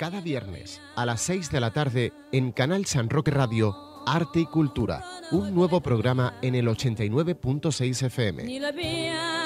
Cada viernes a las 6 de la tarde en Canal San Roque Radio, Arte y Cultura, un nuevo programa en el 89.6 FM.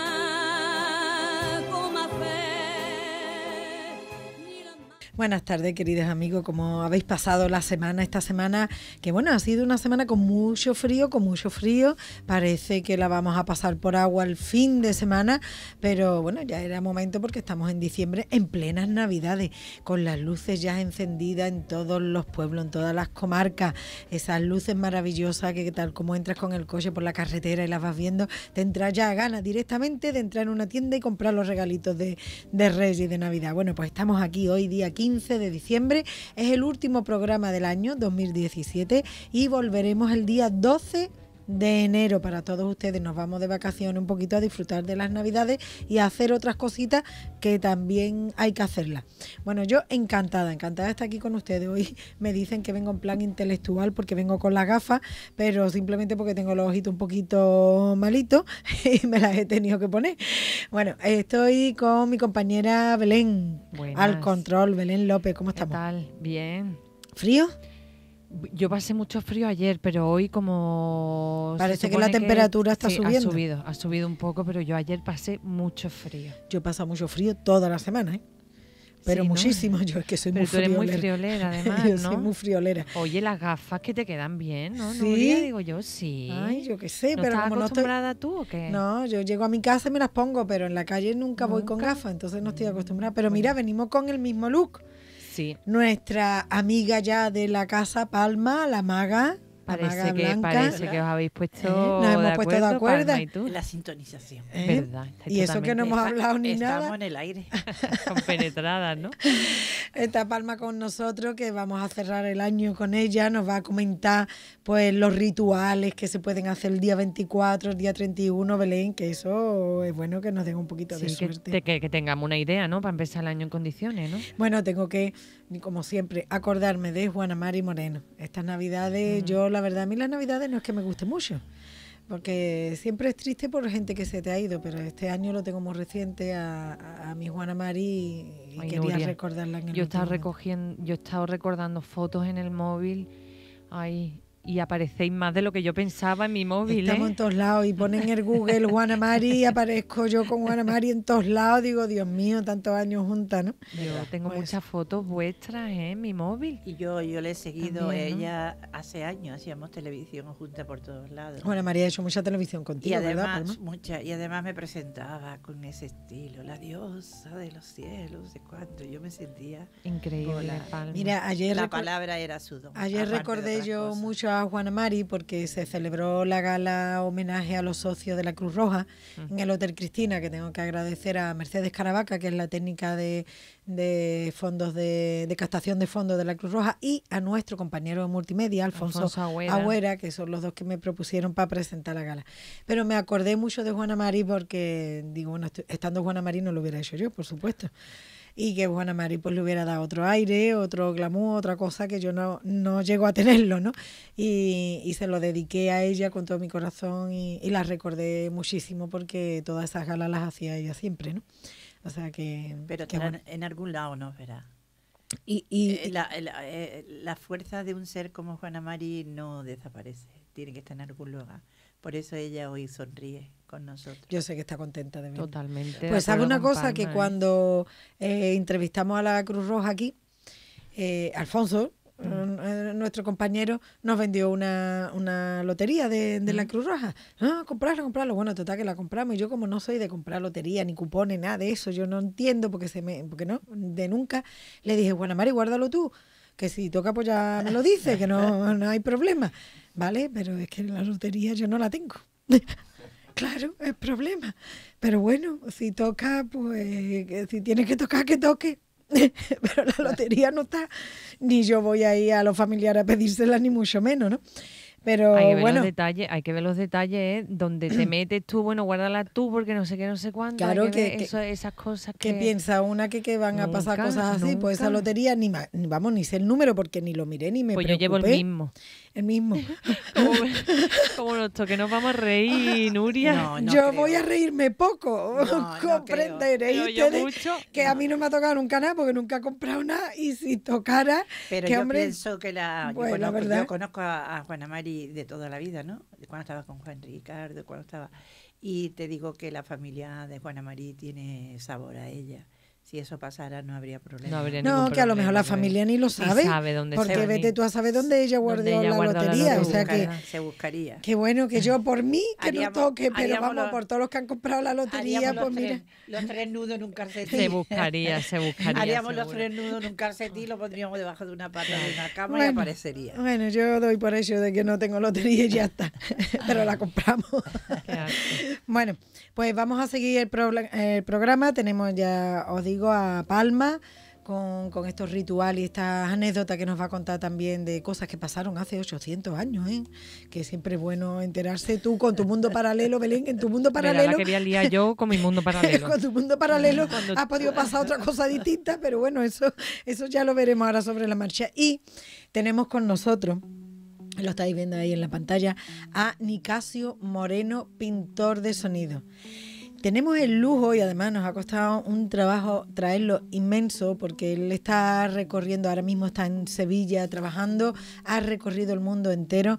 Buenas tardes, queridos amigos. como habéis pasado la semana? Esta semana, que bueno, ha sido una semana con mucho frío, con mucho frío. Parece que la vamos a pasar por agua el fin de semana, pero bueno, ya era momento porque estamos en diciembre, en plenas Navidades, con las luces ya encendidas en todos los pueblos, en todas las comarcas. Esas luces maravillosas que tal como entras con el coche por la carretera y las vas viendo, te entra ya ganas directamente de entrar en una tienda y comprar los regalitos de, de Reyes y de Navidad. Bueno, pues estamos aquí hoy día aquí 15 de diciembre. Es el último programa del año 2017 y volveremos el día 12 de de enero para todos ustedes. Nos vamos de vacaciones un poquito a disfrutar de las navidades y a hacer otras cositas que también hay que hacerlas. Bueno, yo encantada, encantada de estar aquí con ustedes. Hoy me dicen que vengo en plan intelectual porque vengo con las gafas, pero simplemente porque tengo los ojitos un poquito malitos y me las he tenido que poner. Bueno, estoy con mi compañera Belén al control. Belén López, ¿cómo estamos? ¿Qué tal? Bien. ¿Frío? Yo pasé mucho frío ayer, pero hoy como... Parece que la temperatura está subiendo. Ha subido, ha subido un poco, pero yo ayer pasé mucho frío. Yo paso mucho frío toda la semana, ¿eh? Pero muchísimo, yo es que soy pero muy tú eres muy friolera, además, yo ¿no? soy muy friolera. Oye, las gafas que te quedan bien, ¿no? Sí. digo yo, sí. Ay, yo qué sé, pero como no estoy... tú o qué? No, yo llego a mi casa y me las pongo, pero en la calle nunca, voy con gafas, entonces no estoy mm, acostumbrada. Pero pues mira, venimos con el mismo look. Nuestra amiga ya de la casa Palma, la maga. Parece, que, parece os habéis puesto. Eh, nos hemos puesto de acuerdo. en La sintonización. Eh, y eso que no hemos hablado ni nada. Estamos en el aire. Compenetradas, ¿no? Esta Palma con nosotros, que vamos a cerrar el año con ella. Nos va a comentar pues los rituales que se pueden hacer el día 24, el día 31, Belén, que eso es bueno que nos den un poquito de suerte. que tengamos una idea, ¿no? Para empezar el año en condiciones, ¿no? Bueno, tengo que como siempre, acordarme de Juana Mari Moreno. Estas navidades, mm. yo la verdad, a mí las navidades no es que me guste mucho, porque siempre es triste por gente que se te ha ido, pero este año lo tengo muy reciente a, mi Juana Mari y, quería recordarla en el Yo estaba recogiendo, yo he estado recordando fotos en el móvil. ahí y aparecéis más de lo que yo pensaba en mi móvil. Estamos ¿eh? en todos lados y ponen el Google Juana María y aparezco yo con Juana María en todos lados. Digo, Dios mío, tantos años juntas, ¿no? Yo tengo pues. muchas fotos vuestras ¿eh? en mi móvil. Y yo, yo le he seguido a ella hace años, hacíamos televisión juntas por todos lados. Juana María ha hecho mucha televisión contigo, y además, ¿verdad? Mucha, y además me presentaba con ese estilo, la diosa de los cielos, de cuánto yo me sentía. Increíble, Mira, ayer la palabra era su Ayer recordé yo mucho a Juana Mari porque se celebró la gala homenaje a los socios de la Cruz Roja mm. en el Hotel Cristina, que tengo que agradecer a Mercedes Caravaca, que es la técnica de, de fondos de, captación de fondos de la Cruz Roja, y a nuestro compañero de multimedia, Alfonso, Agüera. que son los dos que me propusieron para presentar la gala. Pero me acordé mucho de Juana Mari porque, digo, estando Juana Mari no lo hubiera hecho yo, por supuesto y que Juana Mari pues le hubiera dado otro aire, otro glamour, otra cosa que yo no, no llego a tenerlo, ¿no? Y, se lo dediqué a ella con todo mi corazón y, la recordé muchísimo porque todas esas galas las hacía ella siempre, ¿no? O sea que... Pero en algún lado ¿no? verá. Y, y, eh, la, eh, eh, la fuerza de un ser como Juana Mari no desaparece tiene que estar en algún Por eso ella hoy sonríe con nosotros. Yo sé que está contenta de mí. Totalmente. Pues sabe una cosa, que ¿eh? cuando eh, entrevistamos a la Cruz Roja aquí, eh, Alfonso, mm. nuestro compañero, nos vendió una, una lotería de, la mm. Cruz Roja. no ah, comprarla, comprarlo. Bueno, total que la compramos. Y yo como no soy de comprar lotería, ni cupones, nada de eso, yo no entiendo porque se me, porque no, de nunca, le dije, bueno, Mari, guárdalo tú, que si toca pues ya me lo dices que no, no hay problema. ¿vale? Pero es que la lotería yo no la tengo. claro, es problema. Pero bueno, si toca, pues si tiene que tocar, que toque. Pero la lotería no está, ni yo voy ahí a los familiares a pedírsela, ni mucho menos, ¿no? Pero hay que ver los detalles, hay que ver los detalles, ¿eh? donde te metes tú, bueno, guárdala tú porque no sé qué, no sé cuánto. Claro que, esas cosas que, ¿Qué piensa una que, que van a pasar cosas así, pues esa lotería ni vamos ni sé el número porque ni lo miré ni me Pues yo llevo el mismo. El mismo. como, los nos nos vamos a reír, Nuria. yo voy a reírme poco. Comprenderéis que a mí no me ha tocado nunca nada porque nunca he comprado nada y si tocara Pero yo pienso que la bueno, la conozco, conozco a, a Juana María de toda la vida, ¿no? De cuando estaba con Juan Ricardo, cuando estaba... Y te digo que la familia de Juana María tiene sabor a ella si eso pasara no habría problema. No, habría no que a lo mejor la familia ni lo sabe. porque vete tú a saber dónde ella guardó, la, lotería. o sea que se buscaría. Qué bueno que yo por mí que no toque, pero vamos, por todos los que han comprado la lotería, pues mira. los tres nudos en un calcetín. Se buscaría, se buscaría. Haríamos los tres nudos en un calcetín, lo pondríamos debajo de una pata de una cama y aparecería. Bueno, yo doy por ello de que no tengo lotería y ya está. pero la compramos. bueno, pues vamos a seguir el, el programa. Tenemos ya, os digo, a Palma. Con, estos rituales y estas anécdotas que nos va a contar también de cosas que pasaron hace 800 años, ¿eh? que siempre es bueno enterarse tú con tu mundo paralelo, Belén, en tu mundo paralelo. quería liar yo con mi mundo paralelo. con tu mundo paralelo ha podido pasar otra cosa distinta, pero bueno, eso, eso ya lo veremos ahora sobre la marcha. Y tenemos con nosotros lo estáis viendo ahí en la pantalla, a Nicasio Moreno, pintor de sonido tenemos el lujo y además nos ha costado un trabajo traerlo inmenso porque él está recorriendo, ahora mismo está en Sevilla trabajando, ha recorrido el mundo entero.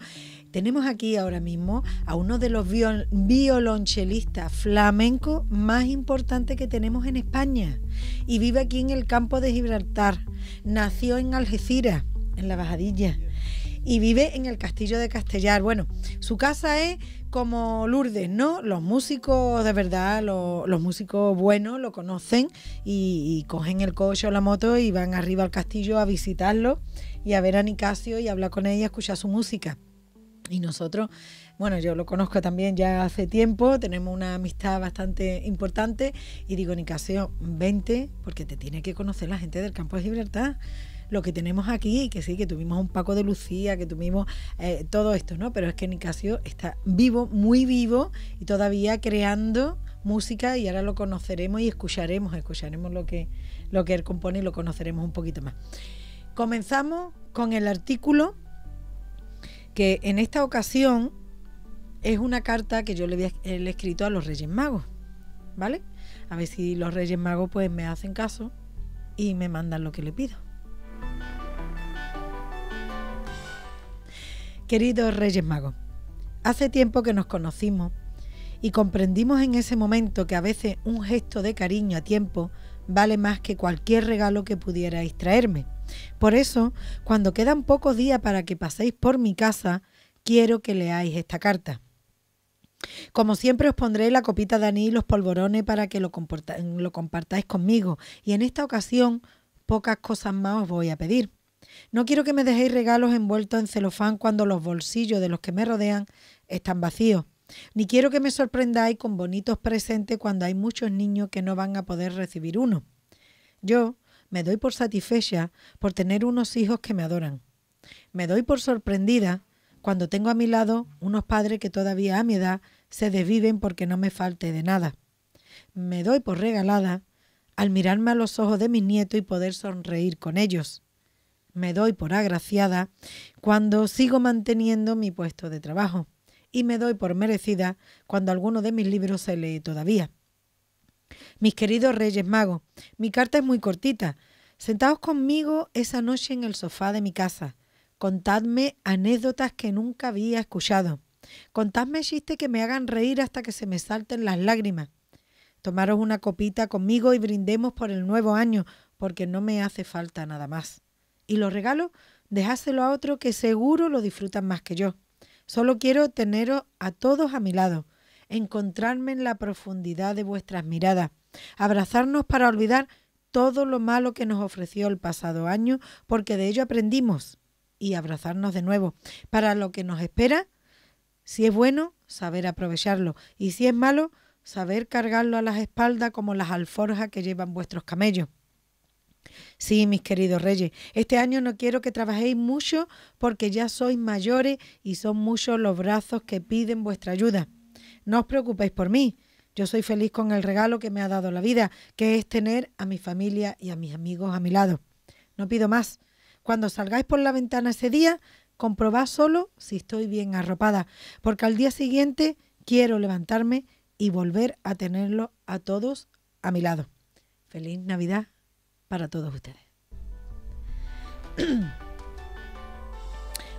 Tenemos aquí ahora mismo a uno de los violonchelistas flamencos más importantes que tenemos en España y vive aquí en el campo de Gibraltar. Nació en Algeciras, en la Bajadilla y vive en el castillo de Castellar. Bueno, su casa es como Lourdes, ¿no? Los músicos de verdad, los, músicos buenos lo conocen y, cogen el coche o la moto y van arriba al castillo a visitarlo y a ver a Nicasio y hablar con ella, y escuchar su música. Y nosotros, bueno, yo lo conozco también ya hace tiempo, tenemos una amistad bastante importante y digo, Nicasio, vente porque te tiene que conocer la gente del campo de Gibraltar lo que tenemos aquí, que sí, que tuvimos un Paco de Lucía, que tuvimos eh, todo esto, ¿no? Pero es que Nicasio está vivo, muy vivo y todavía creando música y ahora lo conoceremos y escucharemos, escucharemos lo que, lo que él compone y lo conoceremos un poquito más. Comenzamos con el artículo que en esta ocasión es una carta que yo le había eh, escrito a los Reyes Magos, ¿vale? A ver si los Reyes Magos pues me hacen caso y me mandan lo que le pido. Queridos Reyes Magos, hace tiempo que nos conocimos y comprendimos en ese momento que a veces un gesto de cariño a tiempo vale más que cualquier regalo que pudierais traerme. Por eso, cuando quedan pocos días para que paséis por mi casa, quiero que leáis esta carta. Como siempre os pondré la copita de anís y los polvorones para que lo, lo compartáis conmigo y en esta ocasión pocas cosas más os voy a pedir. No quiero que me dejéis regalos envueltos en celofán cuando los bolsillos de los que me rodean están vacíos. Ni quiero que me sorprendáis con bonitos presentes cuando hay muchos niños que no van a poder recibir uno. Yo me doy por satisfecha por tener unos hijos que me adoran. Me doy por sorprendida cuando tengo a mi lado unos padres que todavía a mi edad se desviven porque no me falte de nada. Me doy por regalada al mirarme a los ojos de mis nietos y poder sonreír con ellos me doy por agraciada cuando sigo manteniendo mi puesto de trabajo y me doy por merecida cuando alguno de mis libros se lee todavía. Mis queridos Reyes Magos, mi carta es muy cortita. Sentaos conmigo esa noche en el sofá de mi casa. Contadme anécdotas que nunca había escuchado. Contadme chistes que me hagan reír hasta que se me salten las lágrimas. Tomaros una copita conmigo y brindemos por el nuevo año, porque no me hace falta nada más. Y los regalos, dejárselo a otro que seguro lo disfrutan más que yo. Solo quiero teneros a todos a mi lado, encontrarme en la profundidad de vuestras miradas, abrazarnos para olvidar todo lo malo que nos ofreció el pasado año, porque de ello aprendimos, y abrazarnos de nuevo, para lo que nos espera, si es bueno, saber aprovecharlo, y si es malo, saber cargarlo a las espaldas como las alforjas que llevan vuestros camellos. Sí, mis queridos reyes, este año no quiero que trabajéis mucho porque ya sois mayores y son muchos los brazos que piden vuestra ayuda. No os preocupéis por mí. Yo soy feliz con el regalo que me ha dado la vida, que es tener a mi familia y a mis amigos a mi lado. No pido más. Cuando salgáis por la ventana ese día, comprobad solo si estoy bien arropada, porque al día siguiente quiero levantarme y volver a tenerlo a todos a mi lado. Feliz Navidad para todos ustedes.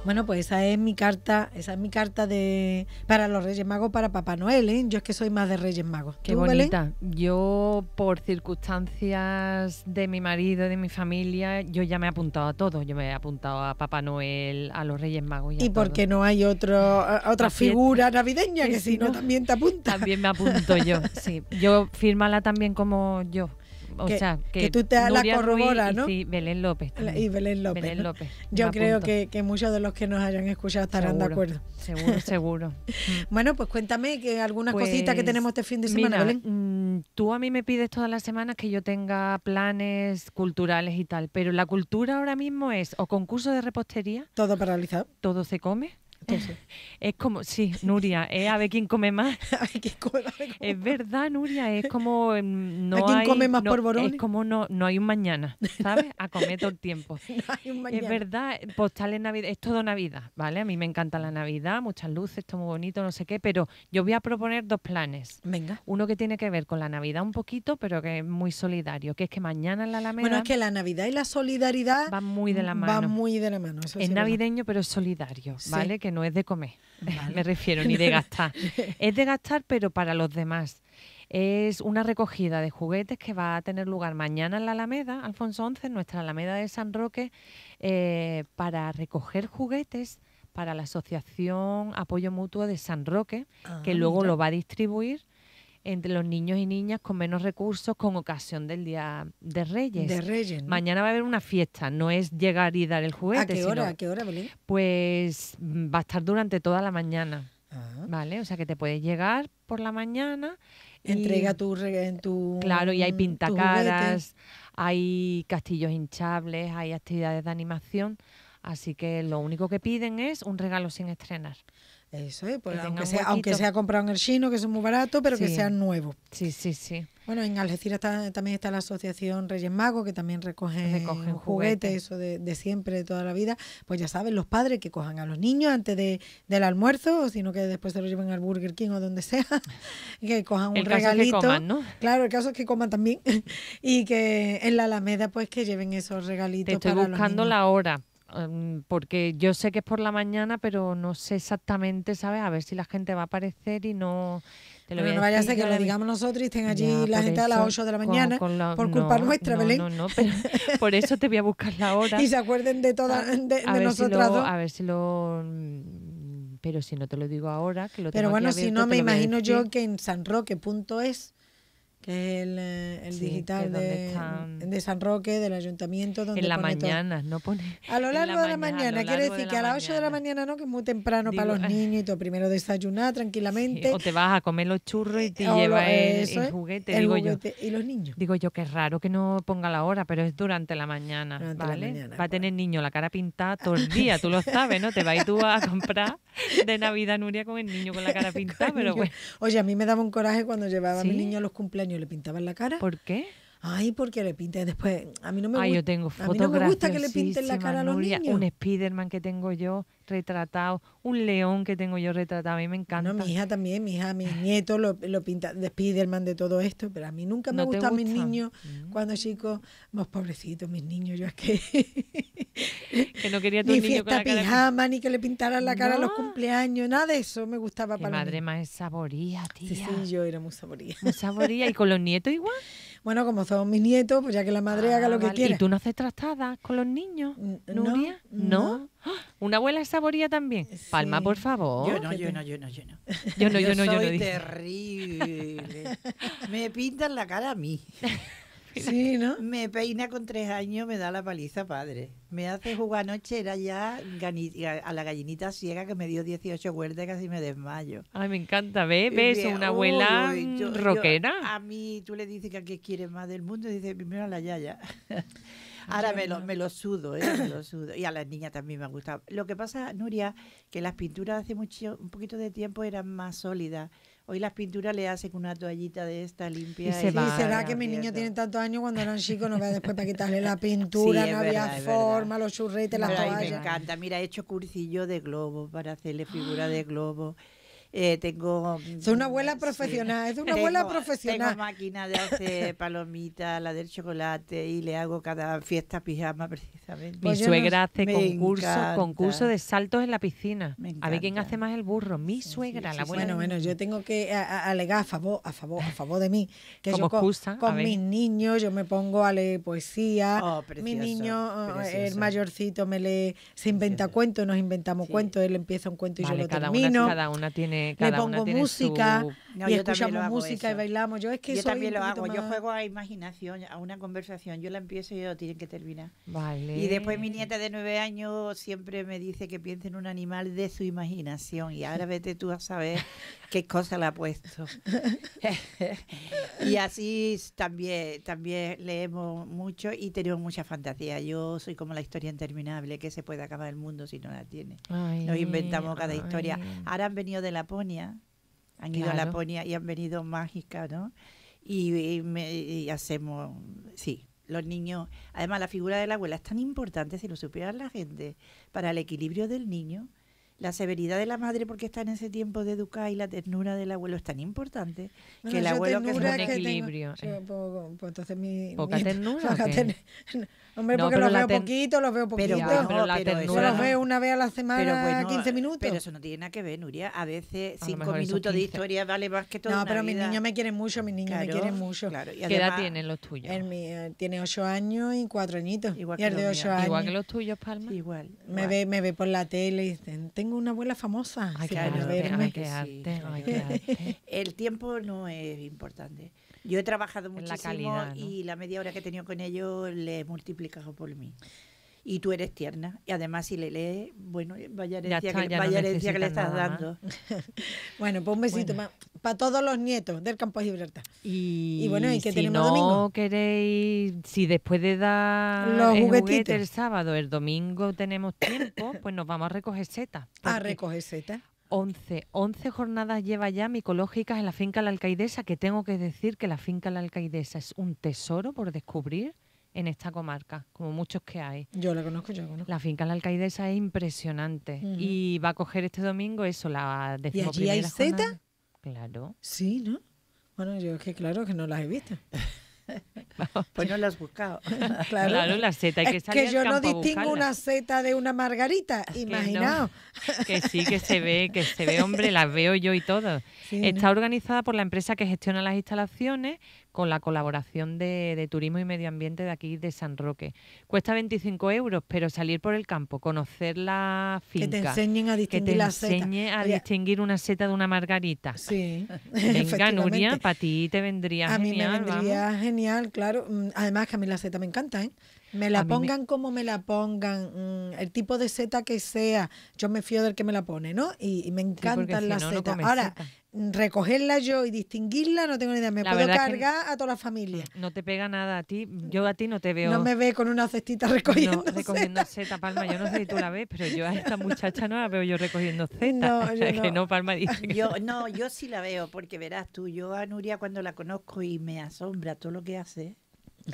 Bueno, pues esa es mi carta, esa es mi carta de para los Reyes Magos, para Papá Noel, ¿eh? Yo es que soy más de Reyes Magos. Qué bonita. Yo por circunstancias de mi marido, de mi familia, yo ya me he apuntado a todo. Yo me he apuntado a Papá Noel, a los Reyes Magos y, porque no hay otro otra figura navideña que si no también te apunta. También me apunto yo, sí. Yo fírmala también como yo o que, sea, que, tú te la corroboras, ¿no? Sí, Belén López. Y Belén López. Yo creo que, muchos de los que nos hayan escuchado estarán de acuerdo. Seguro, seguro. Mm. bueno, pues cuéntame que algunas pues, cositas que tenemos este fin de semana, mm, Tú a mí me pides todas las semanas que yo tenga planes culturales y tal, pero la cultura ahora mismo es o concurso de repostería. Todo paralizado. Todo se come. Entonces. Pues es como, sí, Nuria, es a ver quién come más. Es verdad, Nuria, es como mm, no quién come más por Es como no, no hay un mañana, ¿sabes? A comer todo el tiempo. Es verdad, postales Navidad, es todo Navidad, ¿vale? A mí me encanta la Navidad, muchas luces, todo muy bonito, no sé qué, pero yo voy a proponer dos planes. Venga. Uno que tiene que ver con la Navidad un poquito, pero que es muy solidario, que es que mañana en la Alameda... Bueno, es que la Navidad y la solidaridad... Van muy de la mano. Van muy de la mano. es navideño, pero es solidario, ¿vale? que no es de comer, me refiero, ni de gastar. es de gastar, pero para los demás. Es una recogida de juguetes que va a tener lugar mañana en la Alameda, Alfonso 11, en nuestra Alameda de San Roque, eh, para recoger juguetes para la Asociación Apoyo Mutuo de San Roque, que ah, luego lo va a distribuir entre los niños y niñas con menos recursos con ocasión del Día de Reyes. Mañana va a haber una fiesta, no es llegar y dar el juguete. ¿A qué hora, Pues mm, va a estar durante toda la mañana. Ah. ¿Vale? O sea que te puedes llegar por la mañana. Entrega tu, en tu. Claro, y hay pintacaras, hay castillos hinchables, hay actividades de animación. Así que lo único que piden es un regalo sin estrenar. Eso es, pues, aunque, sea, aunque, comprado en el chino, que es muy barato, pero que sea nuevo. Sí, sí, sí. Bueno, en Algeciras también está la Asociación Reyes Magos, que también recogen, juguetes, eso de, siempre, de toda la vida. Pues ya saben, los padres que cojan a los niños antes de, del almuerzo, sino que después se lo lleven al Burger King o donde sea, que cojan un el caso regalito. Es que coman, ¿no? Claro, el caso es que coman también. y que en la Alameda, pues que lleven esos regalitos. Te estoy buscando la hora Em, porque yo sé que es por la mañana, pero no sé exactamente, ¿sabes? A ver si la gente va a aparecer y no... no, no vaya a que lo digamos nosotros y estén allí la gente a las 8 de la mañana por culpa nuestra, Belén. No, pero por eso te voy a buscar la hora. y se acuerden de todas de, nosotras dos. A ver si lo mm, pero si no te lo digo ahora, que lo tengo Pero bueno, si no, me imagino yo que en San es el, eh, digital de, San Roque, del ayuntamiento. en la mañana, no pone. A lo largo de la mañana, quiere decir que a las 8 de la mañana no, que es muy temprano para los niños y todo. Primero desayunar tranquilamente. o te vas a comer los churros y te lleva el, ¿eh? juguete. y los niños. Digo yo que es raro que no ponga la hora, pero es durante la mañana. ¿vale? va a tener niño la cara pintada todo el día, tú lo sabes, ¿no? Te vas tú a comprar de Navidad Nuria con el niño con la cara pintada, pero bueno. Oye, a mí me daba un coraje cuando llevaba a mi niño a los cumpleaños le pintaban la cara. ¿Por qué? Ay, porque le pintan después. A mí no me, gusta que le pinten la cara a los niños. Un Spiderman que tengo yo retratado, un león que tengo yo retratado, a mí me encanta. No, mi hija también, mi hija, mis nietos lo, pintan de Spiderman, de todo esto, pero a mí nunca me ¿No mis niños mm. cuando chicos, más pobrecitos mis niños, yo es que... que no quería tu ni pijama, ni que le pintaran la cara a los cumpleaños, nada de eso me gustaba para madre más saboría, tía. Sí, sí, yo era muy saboría. Muy saboría, y con los nietos igual. Bueno, como son mis nietos, pues ya que la madre haga lo ah, que quiera. ¿Y tú no haces trastadas con los niños, Nuria? ¿No? ¡Ah! ¿Una abuela es saboría también? Palma, por favor. Yo no, yo no, yo no, yo no. Yo no, yo, no, yo soy terrible. Me pintan la cara a mí. Sí, ¿no? Me peina con tres años, me da la paliza, padre. Me hace jugar anoche, era ya a la gallinita ciega que me dio 18 vueltas y casi me desmayo. Ay, me encanta, ¿ves? Es Una abuela roquera. a mí, tú le dices que aquí quieres más del mundo, y dices primero a la yaya. Ahora me lo, me lo sudo, ¿eh? me lo sudo. Y a las niñas también me ha gustado. Lo que pasa, Nuria, que las pinturas hace mucho, un poquito de tiempo eran más sólidas Hoy las pinturas le hacen una toallita de esta limpia. Y, se va, será que mis niños tienen tantos años cuando eran chicos, no va después para quitarle la pintura, no había forma, los churretes, las toallas. me encanta. Mira, he hecho cursillo de globo para hacerle figura de ah. globo. Eh, tengo... Es una mm, abuela profesional, es una abuela profesional. Tengo máquina de hacer palomitas, la del chocolate y le hago cada fiesta pijama precisamente. Mi pues suegra hace concurso, concurso de saltos en la piscina. A ver quién hace más el burro, mi suegra, la abuela. Bueno, bueno, yo tengo que alegar a favor, a favor, a favor de mí. Que Como yo con, mis niños yo me pongo a leer poesía. Oh, mi niño, eh, el mayorcito, me lee, se inventa cuentos, nos inventamos cuentos, él empieza un cuento y yo lo cada termino. cada una tiene le pongo música y escuchamos música y bailamos. Yo también lo hago. Yo juego a imaginación, a una conversación. Yo la empiezo y yo tienen que terminar. Vale. Y después mi nieta de nueve años siempre me dice que piense en un animal de su imaginación. Y ahora vete tú a saber qué cosa le ha puesto. y así también, también leemos mucho y tenemos mucha fantasía. Yo soy como la historia interminable, que se puede acabar el mundo si no la tiene. Nos inventamos cada historia. Ahora han venido de la han ido a Laponia y han venido mágica, ¿no? Y, hacemos, sí, los niños, además la figura de la abuela es tan importante, si lo supiera la gente, para el equilibrio del niño, la severidad de la madre porque está en ese tiempo de educar y la ternura del abuelo es tan importante que el abuelo que es un equilibrio. Eh. Pues entonces mi, poca mi, ternura. Hombre, porque los veo poquito, los veo poquito. Pero, la ternura, los veo una vez a la semana, bueno, 15 minutos. Pero eso no tiene nada que ver, Nuria. A veces 5 minutos de historia vale más que todo. No, pero mis niños me quieren mucho, mis niños me quieren mucho. Claro. Y ¿Qué edad tienen los tuyos? Eh, tiene 8 años y 4 añitos. Igual Igual que los tuyos, Palma. Igual. Me ve, me ve por la tele y dicen, tengo una abuela famosa. El tiempo no es importante. Yo he trabajado muchísimo la calidad, y la media hora que he tenido con ellos le he multiplicado por mí y tú eres tierna. Y además, si le lees, bueno, vaya herencia, que, le estás dando. bueno, pues un besito más para todos los nietos del campo de Gibraltar. Y, bueno, y que si no queréis, si después de dar los el juguete el sábado, el domingo tenemos tiempo, pues nos vamos a recoger setas. A recoger setas. 11, 11 jornadas lleva ya micológicas en la finca La Alcaidesa, que tengo que decir que la finca La Alcaidesa es un tesoro por descubrir en esta comarca, como muchos que hay. Yo la conozco, yo la conozco. La finca La Alcaidesa es impresionante y va a coger este domingo eso, la decimoprimera ¿Y allí hay Z... Claro. Sí, ¿no? Bueno, yo es que claro que no las he visto. Pues no la has buscado. Claro, la seta. Hay que es salir que yo no distingo una seta de una margarita, imaginaos. Que, sí, que se ve, que se ve, hombre, las veo yo y todo. Está organizada por la empresa que gestiona las instalaciones con la colaboración de, Turismo y Medio Ambiente de aquí de San Roque. Cuesta 25 euros, pero salir por el campo, conocer la finca. Que te enseñen a distinguir, que te enseñe a distinguir una seta de una margarita. Sí. Venga, Nuria, para ti te vendría genial. A mí me vendría genial, claro claro. Mm, además que a mí la seta me encanta, ¿eh? Me la pongan como me la pongan, mm, el tipo de seta que sea, yo me fío del que me la pone, ¿no? Y, me encantan las setas. Ahora, recogerla yo y distinguirla, no tengo ni idea. Me puedo cargar a toda la familia. Mm, no te pega nada a ti, mm, yo a ti no te veo. No me ve con una cestita recogiendo. No, recogiendo seta. Palma. Yo no sé si tú la ves, pero yo a esta muchacha no la veo yo recogiendo seta. yo Yo, no, yo sí la veo, porque verás tú, yo a Nuria cuando la conozco y me asombra todo lo que hace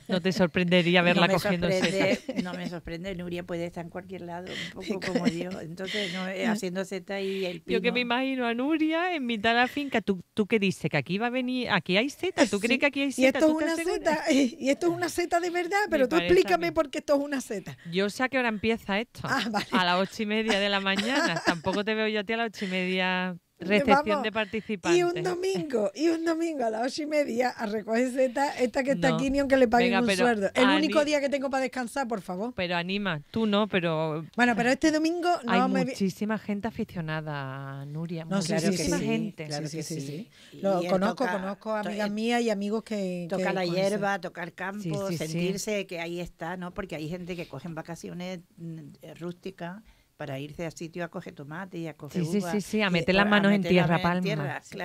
no te sorprendería verla cogiendo setas. No me sorprende, Nuria puede estar en cualquier lado, un poco como yo. Entonces, no, eh, haciendo z y el pino. Yo que me imagino a Nuria en mitad de la finca. ¿Tú, qué dices? ¿Que aquí va a venir? ¿Aquí hay Z, ¿Tú crees que aquí hay Z? Y esto es una seta, y esto es una seta de verdad, pero tú explícame por qué esto es una seta. Yo sé a qué hora empieza esto. Ah, a las ocho y media de la mañana. Tampoco te veo yo a ti a las ocho y media Recepción de participantes. Y un domingo, y un domingo a las ocho y media a recoger esta, esta que está aquí ni aunque le paguen un sueldo. El único día que tengo para descansar, por favor. Pero anima, tú no, pero... Bueno, pero este domingo no Hay muchísima gente aficionada, Nuria. No, gente. Claro que sí, Lo conozco, conozco amigas mías y amigos que... Tocar la hierba, tocar campo, sentirse que ahí está, ¿no? Porque hay gente que cogen vacaciones mm, eh, rústicas para irse a sitio a coger tomate y a coger sí, sí, sí, sí, a meter las manos en tierra, palma.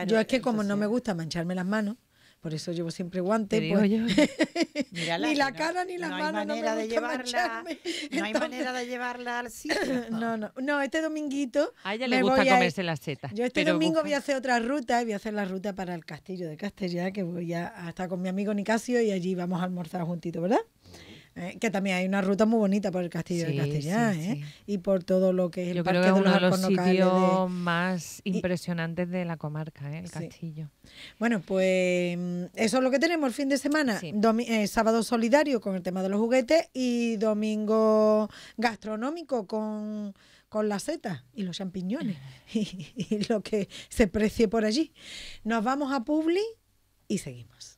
yo es que como no me gusta mancharme las manos, por eso llevo siempre guantes. Pues. ni la cara ni las manos no me de mancharme. No hay manera de llevarla al sitio. No, no, no, este dominguito. A ella le gusta comerse las setas. Yo este domingo voy a hacer otra ruta y voy a hacer la ruta para el castillo de Castellá, que voy a, estar con mi amigo Nicasio y allí vamos a almorzar juntito, ¿verdad? ¿eh? que también hay una ruta muy bonita por el Castillo de Castellán. ¿eh? Y por todo lo que es el uno de los, sitios más impresionantes de la comarca, ¿eh? el castillo. Bueno, pues mm, eso es lo que tenemos el fin de semana. sábado solidario con el tema de los juguetes y domingo gastronómico con la seta y los champiñones y lo que se precie por allí. Nos vamos a Publi y seguimos.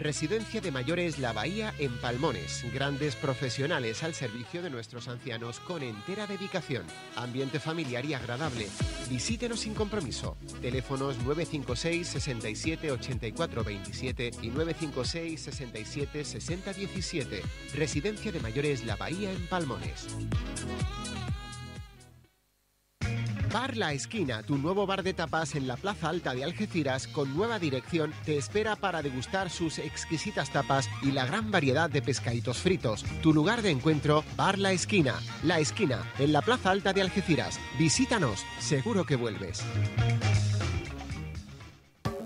Residencia de Mayores La Bahía en Palmones. Grandes profesionales al servicio de nuestros ancianos con entera dedicación. Ambiente familiar y agradable. Visítenos sin compromiso. Teléfonos 956 67 84 27 y 956 67 60 17. Residencia de Mayores La Bahía en Palmones. Bar La Esquina, tu nuevo bar de tapas en la Plaza Alta de Algeciras con nueva dirección, te espera para degustar sus exquisitas tapas y la gran variedad de pescaditos fritos. Tu lugar de encuentro, Bar La Esquina. La Esquina, en la Plaza Alta de Algeciras. Visítanos, seguro que vuelves.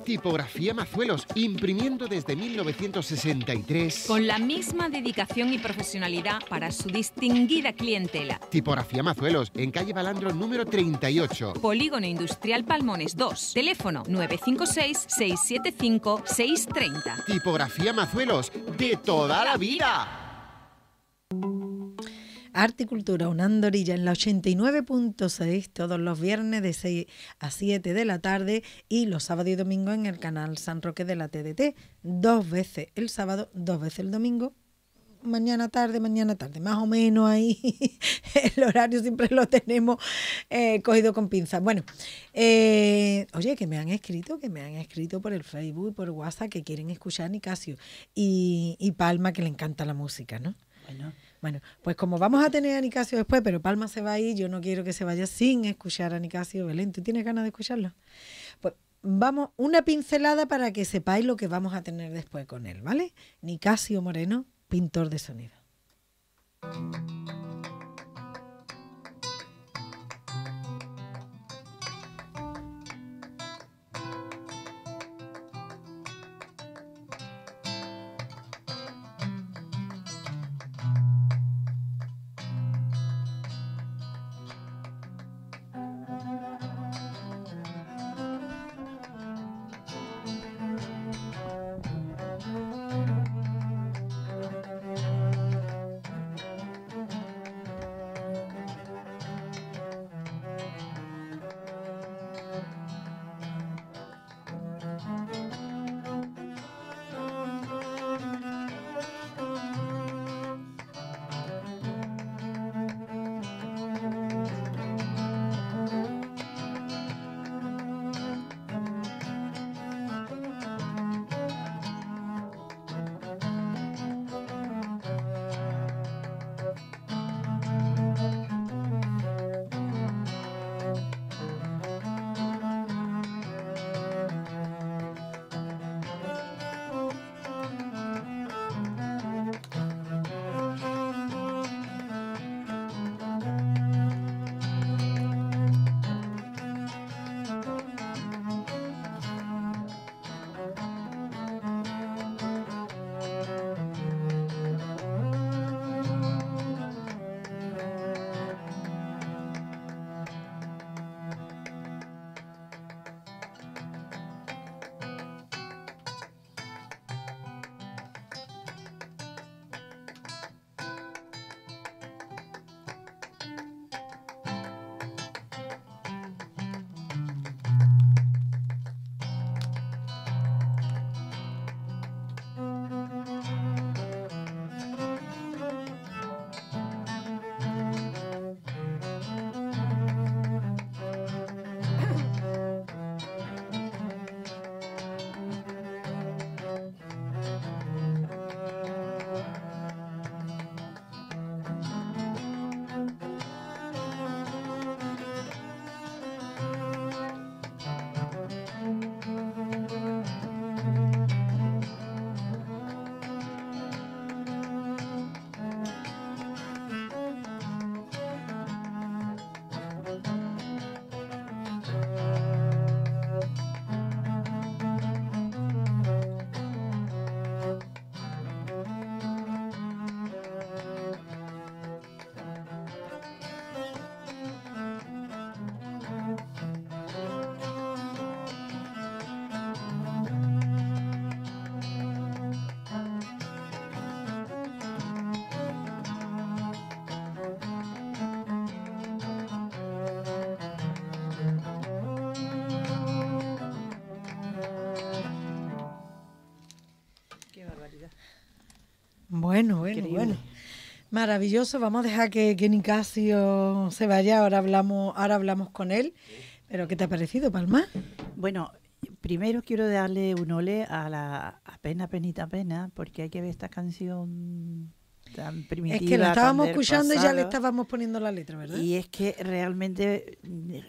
Tipografía Mazuelos, imprimiendo desde 1963. Con la misma dedicación y profesionalidad para su distinguida clientela. Tipografía Mazuelos, en calle Balandro número 38. Polígono Industrial Palmones 2. Teléfono 956-675-630. Tipografía Mazuelos, de toda la vida. Arte y Cultura, en la 89.6 todos los viernes de 6 a 7 de la tarde y los sábados y domingos en el canal San Roque de la TDT, dos veces el sábado, dos veces el domingo. Mañana tarde, mañana tarde, más o menos ahí el horario siempre lo tenemos eh, cogido con pinzas. Bueno, eh, oye, que me han escrito, que me han escrito por el Facebook, por WhatsApp, que quieren escuchar a Nicasio y, y Palma, que le encanta la música, ¿no? Bueno. Bueno, pues como vamos a tener a Nicasio después, pero Palma se va a ir, yo no quiero que se vaya sin escuchar a Nicasio Belén. ¿Tú tienes ganas de escucharlo? Pues vamos, una pincelada para que sepáis lo que vamos a tener después con él, ¿vale? Nicasio Moreno, pintor de sonido. Bueno, bueno, bueno. Maravilloso, vamos a dejar que, que Nicasio se vaya, ahora hablamos, ahora hablamos con él. ¿Pero qué te ha parecido, Palma? Bueno, primero quiero darle un ole a la a pena, penita, pena, porque hay que ver esta canción tan primitiva. Es que la estábamos escuchando y ya le estábamos poniendo la letra, ¿verdad? Y es que realmente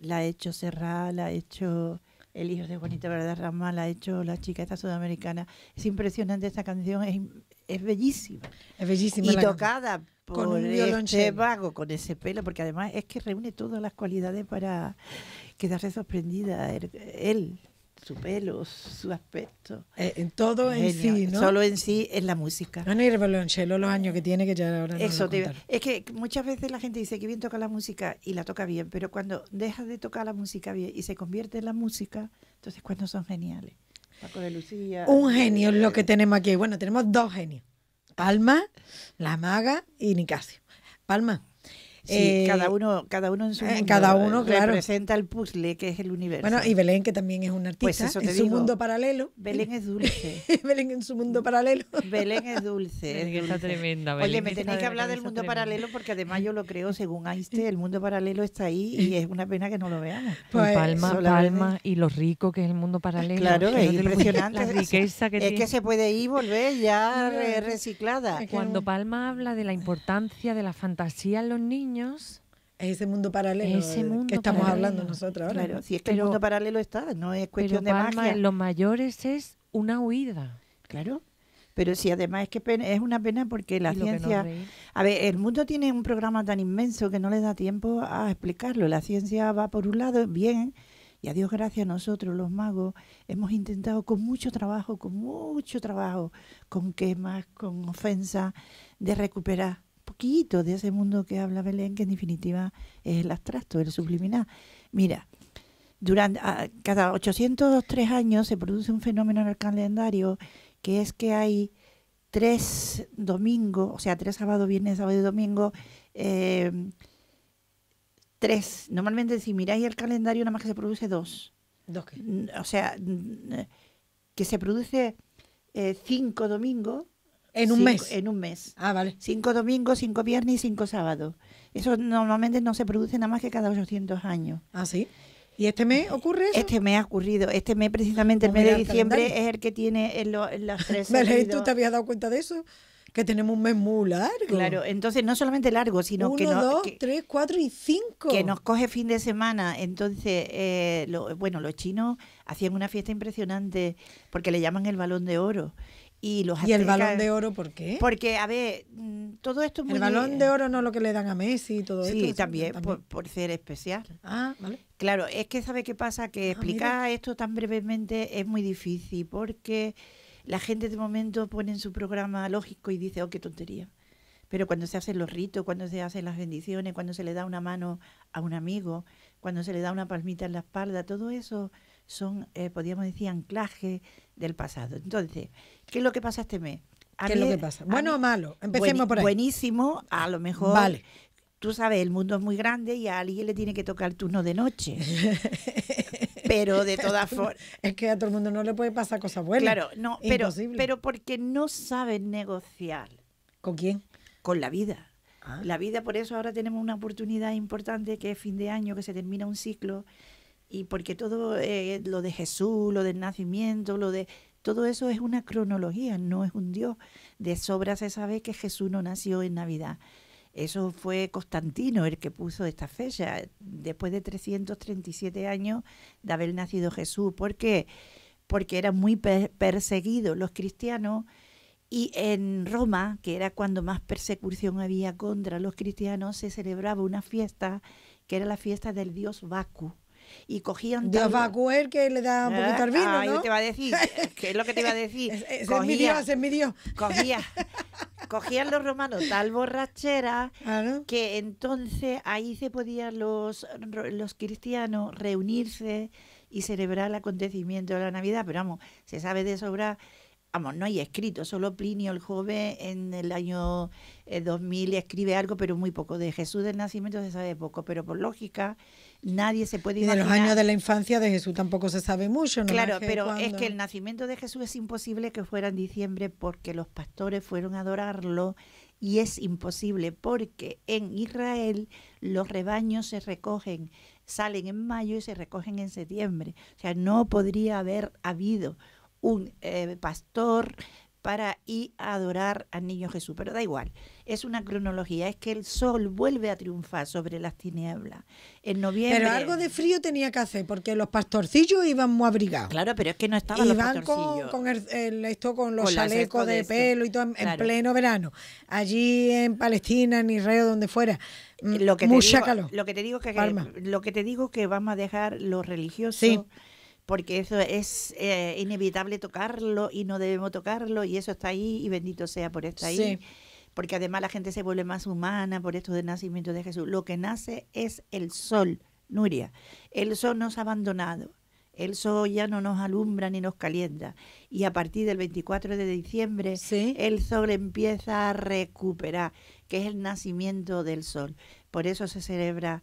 la ha hecho Serra, la ha hecho el hijo de Juanita Verdad Ramal, la ha hecho la chica esta sudamericana. Es impresionante esta canción, es, es bellísima. Es bellísima. Y tocada por este vago, con ese pelo, porque además es que reúne todas las cualidades para quedarse sorprendida er, él su pelo, su aspecto. Eh, en todo en sí, ¿no? Solo en sí en la música. Ah, no, y el violonchelo, los años que tiene, que ya ahora Eso no Es que muchas veces la gente dice que bien toca la música y la toca bien, pero cuando deja de tocar la música bien y se convierte en la música, entonces cuando son geniales. Paco de Lucía. Un genio es lo que tenemos aquí. Bueno, tenemos dos genios. Palma, la maga y Nicasio. Palma, eh, cada uno, cada uno en su eh, mundo cada uno, representa el puzzle que es el universo. Bueno, y Belén, que también es una pues artista, su mundo paralelo. Belén es dulce. Belén en su mundo paralelo. Belén es dulce. Es que está tremenda. me tenéis que hablar del mundo paralelo porque además yo lo creo, según Einstein, el mundo paralelo está ahí y es una pena que no lo veamos. Pues, palma, Palma y lo rico que es el mundo paralelo. es impresionante. que es que se puede ir y volver ya reciclada. Cuando Palma habla de la importancia de la fantasía en los niños, es ese mundo paralelo que estamos hablando nosotros ahora. si es que el mundo paralelo está, no es cuestión de magia. Los mayores es una huida. Claro. Pero si además es que es una pena porque la ciencia... a ver, el mundo tiene un programa tan inmenso que no le da tiempo a explicarlo. La ciencia va por un lado bien, y a Dios gracias nosotros los magos hemos intentado con mucho trabajo, con mucho trabajo, con quemas, con ofensas, de recuperar de ese mundo que habla Belén, que en definitiva es el abstracto, el subliminal. Mira, durante ah, cada 803 años se produce un fenómeno en el calendario que es que hay tres domingos, o sea, tres sábados, viernes, sábado y domingo, eh, tres. Normalmente si miráis el calendario nada más que se produce dos. ¿Dos qué? O sea, que se produce eh, cinco domingos en un mes. En un mes. Ah, vale. Cinco domingos, cinco viernes y cinco sábados. Eso normalmente no se produce nada más que cada 800 años. Ah, sí. ¿Y este mes ocurre eso? Este mes ha ocurrido. Este mes, precisamente, el mes de diciembre, es el que tiene en las tres. ¿Y ¿Tú te habías dado cuenta de eso? Que tenemos un mes muy largo. Claro, entonces no solamente largo, sino que. Uno, dos, tres, cuatro y cinco. Que nos coge fin de semana. Entonces, eh, bueno, los chinos hacían una fiesta impresionante porque le llaman el balón de oro y, los el balón de oro por qué? Porque, a ver, mm, todo esto es muy... El balón de oro no es lo que le dan a Messi y todo eso. Sí, también, Por, ser especial. Ah, vale. Claro, es que sabe qué pasa, que ah, explicar esto tan brevemente es muy difícil porque la gente de momento pone en su programa lógico y dice, oh, qué tontería. Pero cuando se hacen los ritos, cuando se hacen las bendiciones, cuando se le da una mano a un amigo, cuando se le da una palmita en la espalda, todo eso son, eh, podríamos decir, anclajes del pasado. Entonces, ¿qué es lo que pasa este mes? ¿Qué es lo que pasa? ¿Bueno o malo? Empecemos por ahí. Buenísimo, a lo mejor. Vale. Tú sabes, el mundo es muy grande y a alguien le tiene que tocar turno de noche. pero de todas formas. Es que a todo el mundo no le puede pasar cosas buenas. Claro, no, pero, pero porque no saben negociar. ¿Con quién? Con la vida. Ah. La vida, por eso ahora tenemos una oportunidad importante que es fin de año, que se termina un ciclo y porque todo eh, lo de Jesús, lo del nacimiento, lo de todo eso es una cronología, no es un Dios. De sobra se sabe que Jesús no nació en Navidad. Eso fue Constantino el que puso esta fecha, después de 337 años de haber nacido Jesús. ¿Por qué? Porque eran muy perseguidos los cristianos y en Roma, que era cuando más persecución había contra los cristianos, se celebraba una fiesta que era la fiesta del dios Bacu y cogían... a coger que le da un ¿Eh? poquito al vino, ah, te va a decir, qué es lo que te iba a decir. cogía, cogían los romanos tal borrachera que entonces ahí se podían los, los cristianos reunirse y celebrar el acontecimiento de la Navidad, pero vamos, se sabe de sobra vamos, no hay escrito, solo Plinio el joven en el año 2000 eh, escribe algo, pero muy poco. De Jesús del nacimiento se sabe poco, pero por lógica, nadie se puede imaginar. de los años de la infancia de Jesús tampoco se sabe mucho, ¿no? Claro, pero es que el nacimiento de Jesús es imposible que fuera en diciembre porque los pastores fueron a adorarlo y es imposible porque en Israel los rebaños se recogen, salen en mayo y se recogen en septiembre. O sea, no podría haber habido un eh, pastor para ir a adorar al niño Jesús, pero da igual es una cronología, es que el sol vuelve a triunfar sobre las tinieblas. En noviembre. Pero algo de frío tenía que hacer, porque los pastorcillos iban muy abrigados. Claro, pero es que no estaban los pastorcillos. Con, con el, esto, con los chalecos de, pelo y todo, en, pleno verano. Allí en Palestina, en Israel, donde fuera mm, lo que digo, Lo que te digo que, lo que te digo que vamos a dejar lo religioso porque eso es eh, inevitable tocarlo y no debemos tocarlo y eso está ahí y bendito sea por estar sí porque además la gente se vuelve más humana por esto del nacimiento de Jesús. Lo que nace es el sol, Nuria. El sol nos ha abandonado. El sol ya no nos alumbra ni nos calienta. Y a partir del 24 de diciembre, el sol empieza a recuperar, que es el nacimiento del sol. Por eso se celebra.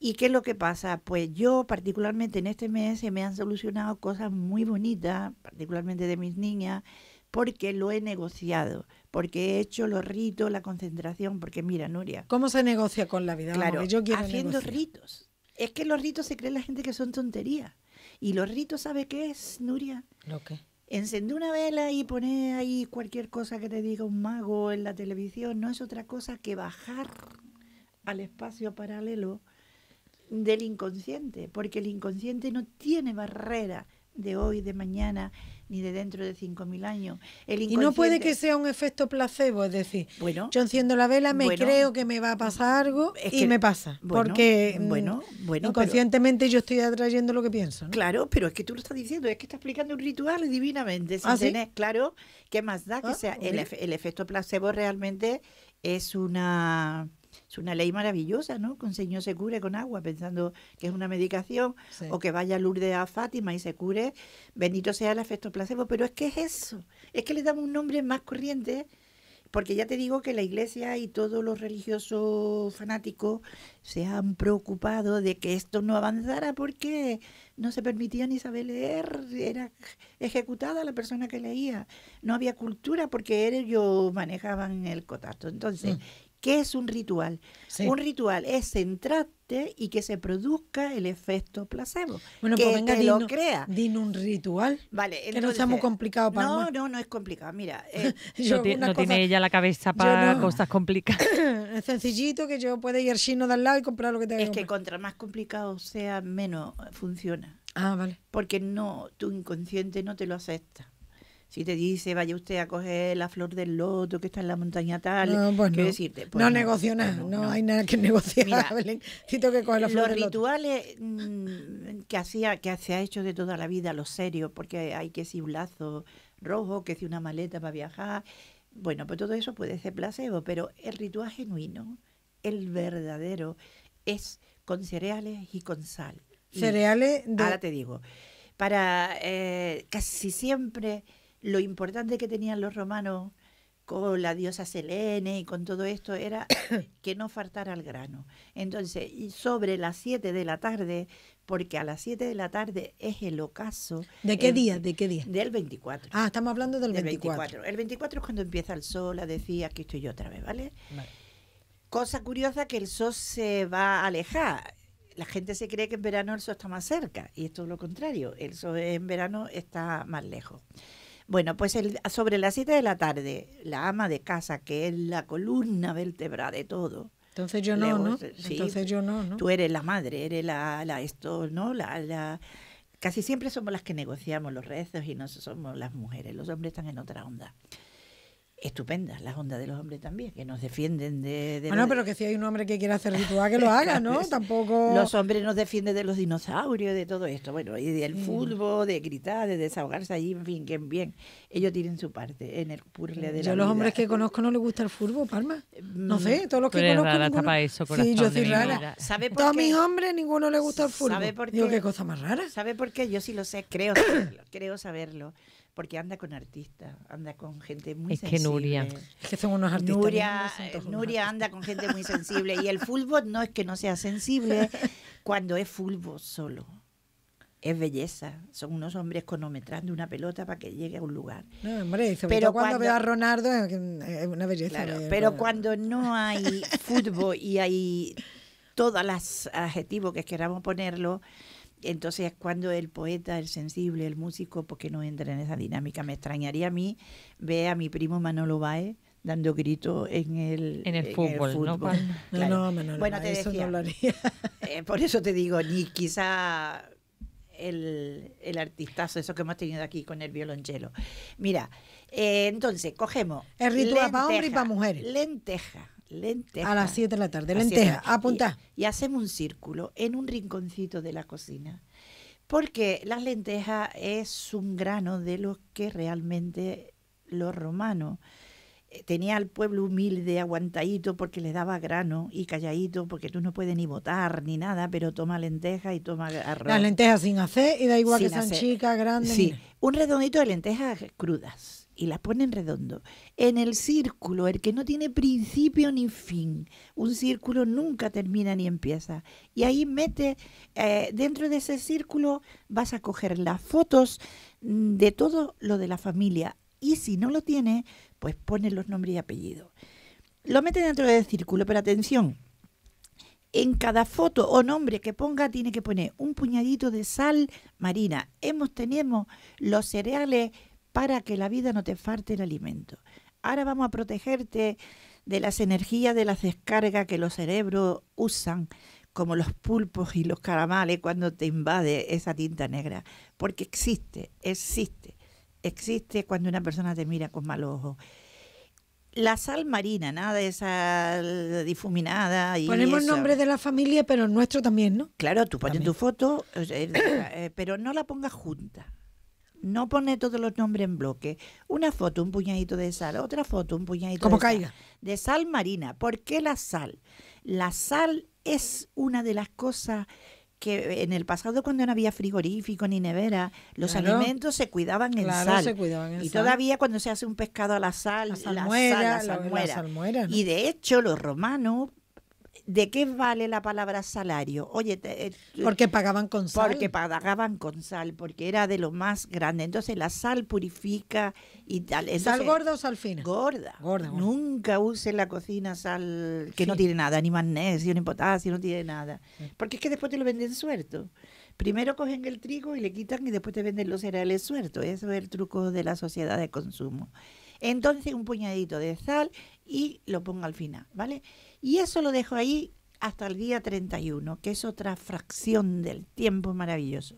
¿Y qué es lo que pasa? Pues yo particularmente en este mes se me han solucionado cosas muy bonitas, particularmente de mis niñas porque lo he negociado, porque he hecho los ritos, la concentración, porque mira, Nuria. ¿Cómo se negocia con la vida? Claro, yo quiero haciendo ritos. Es que los ritos se cree la gente que son tonterías. Y los ritos, ¿sabe qué es, Nuria? Lo que. Encender una vela y poner ahí cualquier cosa que te diga un mago en la televisión no es otra cosa que bajar al espacio paralelo del inconsciente, porque el inconsciente no tiene barrera de hoy, de mañana, ni de dentro de 5.000 años. El Y no puede que sea un efecto placebo, es decir, bueno, yo enciendo la vela, me creo que me va a pasar algo y me pasa, porque mm, bueno, inconscientemente yo estoy atrayendo lo que pienso. Claro, pero es que tú lo estás diciendo, es que estás explicando un ritual divinamente, sin ¿Ah, claro qué más da que ah, sea. el efecto placebo realmente es una es una ley maravillosa, ¿no? Que un señor se cure con agua pensando que es una medicación o que vaya Lourdes a Fátima y se cure, bendito sea el efecto placebo, pero es que es eso, es que le damos un nombre más corriente porque ya te digo que la iglesia y todos los religiosos fanáticos se han preocupado de que esto no avanzara porque no se permitía ni saber leer, era ejecutada la persona que leía, no había cultura porque ellos manejaban el cotato. Entonces, mm. ¿Qué es un ritual? Un ritual es centrarte y que se produzca el efecto placebo. Bueno, que pues te lo crea. Din un ritual. Vale, que no sea muy complicado para No, no, no es complicado. Mira, eh, no tiene ella la cabeza para cosas complicadas. es sencillito que yo pueda ir al chino de al lado y comprar lo que te Es que contra más complicado sea, menos funciona. Ah, vale. Porque no, tu inconsciente no te lo acepta si te dice vaya usted a coger la flor del loto que está en la montaña tal, no, pues ¿qué no. decirte? Pues pues no, no, hay nada que negociar. Mira, si tengo que coger la flor los del rituales loto. Mm, que hacía, que se ha hecho de toda la vida, lo serio, porque hay que si un lazo rojo, que si una maleta para viajar, bueno, pues todo eso puede ser placebo, pero el ritual genuino, el verdadero, es con cereales y con sal. Cereales. De... Ahora te digo. Para eh, casi siempre lo importante que tenían los romanos con la diosa Selene y con todo esto era que no faltara el grano. Entonces, y sobre las 7 de la tarde, porque a las 7 de la tarde es el ocaso. ¿De qué día? ¿De qué día? Del 24. Ah, estamos hablando del, 24. El 24 es cuando empieza el sol, la decía, aquí estoy yo otra vez, ¿vale? Cosa curiosa que el sol se va a alejar. La gente se cree que en verano el sol está más cerca y esto es lo contrario. El sol en verano está más lejos. Bueno, pues el, sobre las 7 de la tarde, la ama de casa, que es la columna vértebra de todo. Entonces yo no, ¿no? Entonces yo no, ¿no? Tú eres la madre, eres la, la esto, ¿no? la, la casi siempre somos las que negociamos los rezos y no somos las mujeres, los hombres están en otra onda estupendas, las ondas de los hombres también, que nos defienden de... bueno, pero que si hay un hombre que quiera hacer ritual, que lo haga, ¿no? Tampoco... Los hombres nos defienden de los dinosaurios, de todo esto, bueno, y del mm. fútbol, de gritar, de desahogarse allí, en fin, que bien. Ellos tienen su parte en el purle de la Yo los hombres que conozco no les gusta el fútbol, Palma. No mm, sé, todos los que conozco... Rara, eso, sí, yo soy rara. ¿Sabe Todos mis hombres, ninguno le gusta el fútbol. ¿Sabe por qué? Digo, qué cosa más rara. ¿Sabe por qué? Yo sí lo sé, creo creo saberlo porque anda con artistas, anda con gente muy sensible. Es que Nuria, es que son unos artistas. Nuria, Nuria anda con gente muy sensible y el fútbol no es que no sea sensible cuando es fútbol solo. Es belleza, son unos hombres conometrando una pelota para que llegue a un lugar. No, hombre, pero cuando, cuando, veo a Ronaldo es eh, una belleza. pero cuando no hay fútbol y hay todos los adjetivos que queramos ponerlo, entonces, cuando el poeta, el sensible, el músico, porque no entra en esa dinámica? Me extrañaría a mí ver a mi primo Manolo Bae dando gritos en el, en el fútbol. ¿no? bueno, te eso eh, por eso te digo, ni quizá el, el, artistazo, eso que hemos tenido aquí con el violonchelo. Mira, eh, entonces, cogemos. El ritual para hombres y para mujeres. Lenteja a las 7 de la tarde, lenteja. apunta. Y, hacemos un círculo en un rinconcito de la cocina. Porque las lentejas es un grano de los que realmente los romanos eh, tenía al pueblo humilde, aguantadito porque les daba grano y calladito porque tú no puedes ni votar ni nada, pero toma lentejas y toma arroz. Las lentejas sin hacer y da igual que sean chicas, grandes. Sí, un redondito de lentejas crudas y las pone en redondo. En el círculo, el que no tiene principio ni fin. Un círculo nunca termina ni empieza. Y ahí mete, eh, dentro de ese círculo vas a coger las fotos mm, de todo lo de la familia. Y si no lo tiene, pues pone los nombres y apellidos. Lo mete dentro del círculo, pero atención. En cada foto o nombre que ponga tiene que poner un puñadito de sal marina. Hemos tenemos los cereales para que la vida no te falte el alimento. Ahora vamos a protegerte de las energías de las descargas que los cerebros usan, como los pulpos y los caramales cuando te invade esa tinta negra, porque existe, existe, existe cuando una persona te mira con mal ojo la sal marina, nada de esa difuminada. Y Ponemos el nombre de la familia, pero el nuestro también, ¿no? Claro, tú pones tu foto, eh, eh, eh, pero no la pongas junta no pone todos los nombres en bloque. Una foto, un puñadito de sal, otra foto, un puñadito de caiga. sal. De sal marina. ¿Por qué la sal? La sal es una de las cosas que en el pasado cuando no había frigorífico ni nevera, los alimentos se cuidaban en sal. y todavía cuando se hace un pescado a la sal, la salmuera, salmuera. Y de hecho los romanos ¿de qué vale la palabra salario? Oye, eh, porque pagaban con sal. Porque pagaban con sal, porque era de lo más grande. Entonces la sal purifica y tal. ¿Sal gorda o sal fina? Gorda. Nunca use en la cocina sal que no tiene nada, ni magnesio, ni potasio, no tiene nada. Porque es que después te lo venden suelto. Primero cogen el trigo y le quitan y después te venden los cereales sueltos. Eso es el truco de la sociedad de consumo. Entonces un puñadito de sal y lo ponga al final, ¿vale? Y eso lo dejo ahí hasta el día 31, que es otra fracción del tiempo maravilloso.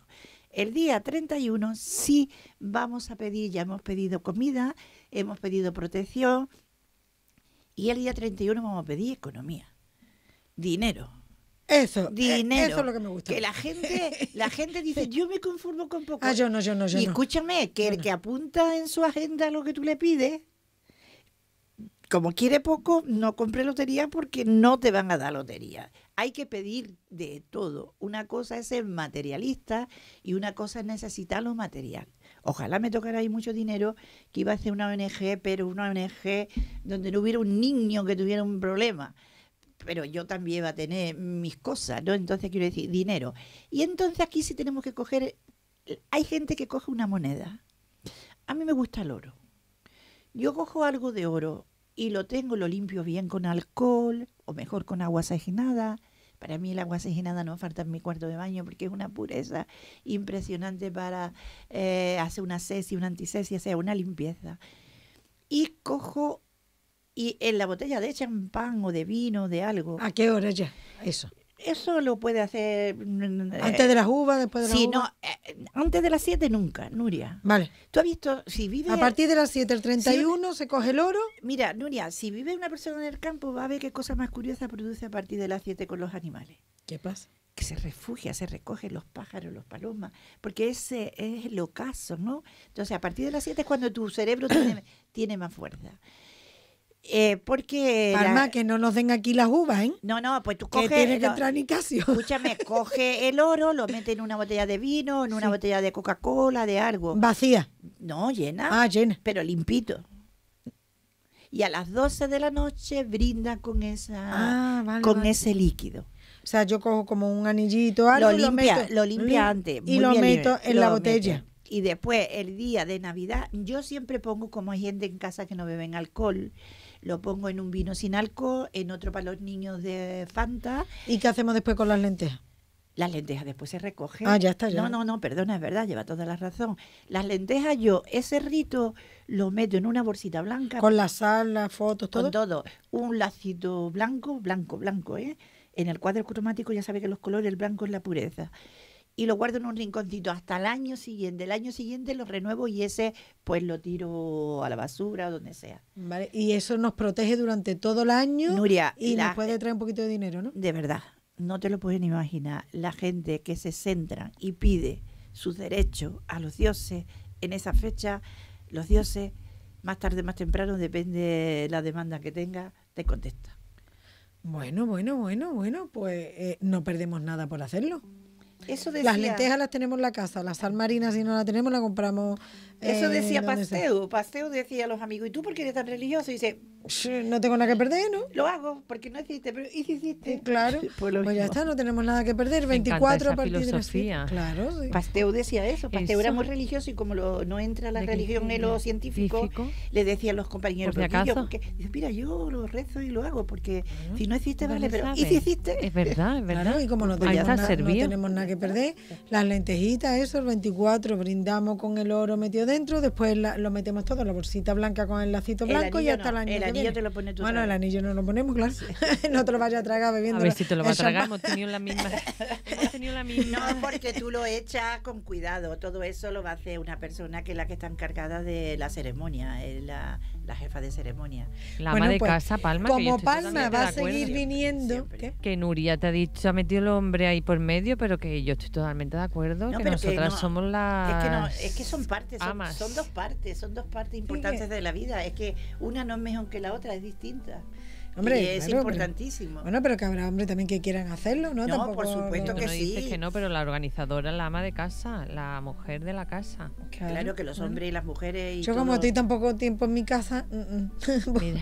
El día 31 sí vamos a pedir, ya hemos pedido comida, hemos pedido protección y el día 31 vamos a pedir economía, dinero. Eso, eh, dinero. Eso es lo que me gusta. Que la gente, la gente dice, yo me conformo con poco. Ah, yo no, yo no, yo y escúchame, que el que apunta en su agenda lo que tú le pides, como quiere poco, no compre lotería porque no te van a dar lotería. Hay que pedir de todo. Una cosa es ser materialista y una cosa es necesitar lo material. Ojalá me tocara ahí mucho dinero que iba a hacer una ONG, pero una ONG donde no hubiera un niño que tuviera un problema. Pero yo también iba a tener mis cosas, ¿no? Entonces quiero decir, dinero. Y entonces aquí sí tenemos que coger... Hay gente que coge una moneda. A mí me gusta el oro. Yo cojo algo de oro y lo tengo, lo limpio bien con alcohol o mejor con agua sajinada. Para mí el agua sajinada no falta en mi cuarto de baño porque es una pureza impresionante para eh, hacer una y una o sea una limpieza. Y cojo y en la botella de champán o de vino, de algo. ¿A qué hora ya? Eso. Eso lo puede hacer. Mm, mm, eh, antes de las uvas, después de las uvas. Sí, no, eh, antes de las 7 nunca, Nuria. Vale. Tú has visto, si vive. A partir de las 7, el 31 se coge el oro. Mira, Nuria, si vive una persona en el campo, va a ver qué cosa más curiosa produce a partir de las 7 con los animales. ¿Qué pasa? que se refugia, se recogen los pájaros, los palomas, porque ese es el ocaso, ¿no? Entonces, a partir de las 7 es cuando tu cerebro tiene más fuerza. Eh, porque. Palma, que no nos den aquí las uvas, ¿eh? No, no, pues tú coges. tiene que entrar Nicasio. Escúchame, coge el oro, lo mete en una botella de vino, en una botella de Coca-Cola, de algo. ¿Vacía? No, llena. Ah, llena. Pero limpito. Y a las 12 de la noche brinda con, esa, ah, con ese líquido. O sea, yo cojo como un anillito, algo, lo limpia, lo, meto, limpia antes. Y lo meto en la botella. Y después, el día de Navidad, yo siempre pongo como hay gente en casa que no beben alcohol, lo pongo en un vino sin alcohol, en otro para los niños de Fanta. ¿Y qué hacemos después con las lentejas? Las lentejas después se recogen. Ah, ya está, ya. No, no, no, perdona, es verdad, lleva toda la razón. Las lentejas yo, ese rito lo meto en una bolsita blanca. Con la sal, las fotos, todo. Con todo. Un lacito blanco, blanco, blanco, ¿eh? En el cuadro cromático ya sabe que los colores, el blanco es la pureza y lo guardo en un rinconcito hasta el año siguiente. El año siguiente lo renuevo y ese pues lo tiro a la basura o donde sea. y eso nos protege durante todo el año Nuria, y nos puede traer un poquito de dinero, ¿no? De verdad, no te lo pueden imaginar. La gente que se centra y pide sus derechos a los dioses en esa fecha, los dioses más tarde, más temprano, depende de la demanda que tenga, te contesta. Bueno, bueno, bueno, bueno, pues eh, no perdemos nada por hacerlo. Las lentejas las tenemos en la casa, la sal marina si no la tenemos la compramos eso eh, decía Pasteu. Pasteu decía a los amigos, ¿y tú por qué eres tan religioso? Y dice, no tengo nada que perder, ¿no? Lo hago, porque no hiciste, pero ¿y si hiciste? Eh, claro, pues, pues, ya está, no tenemos nada que perder. 24 a partir filosofía. Claro, Pasteu decía eso. Pasteu era muy religioso y como lo, no entra la religión en lo científico, le decía a los compañeros, por si acaso. Porque, dice, mira, yo lo rezo y lo hago, porque si no hiciste, vale, pero ¿y si hiciste? Es verdad, es verdad. y como no tenemos, nada, no tenemos nada que perder, las lentejitas, eso, el 24, brindamos con el oro metido dentro, después lo metemos todo en la bolsita blanca con el lacito blanco y hasta no, el El anillo te lo pones tú. Bueno, el anillo no lo ponemos, claro. no te lo vayas a tragar bebiendo. A ver si te lo va a tragar, hemos tenido la misma. No, porque tú lo echas con cuidado. Todo eso lo va a hacer una persona que es la que está encargada de la ceremonia, es eh, la, la jefa de ceremonia. La ama de pues, casa, Palma. Como que Palma va a seguir viniendo. Que Nuria te ha dicho, ha metido el hombre ahí por medio, pero que yo estoy totalmente de acuerdo, que nosotras somos las. Es que, no, es que son partes, son dos partes, son dos partes importantes de la vida. Es que una no es mejor que la otra, es distinta. Hombre, es importantísimo. bueno, pero que habrá hombres también que quieran hacerlo, ¿no? No, por supuesto que sí. que no, pero la organizadora la ama de casa, la mujer de la casa. Claro, que los hombres y las mujeres. Y Yo, como estoy tan poco tiempo en mi casa. Mm, mm. Mira.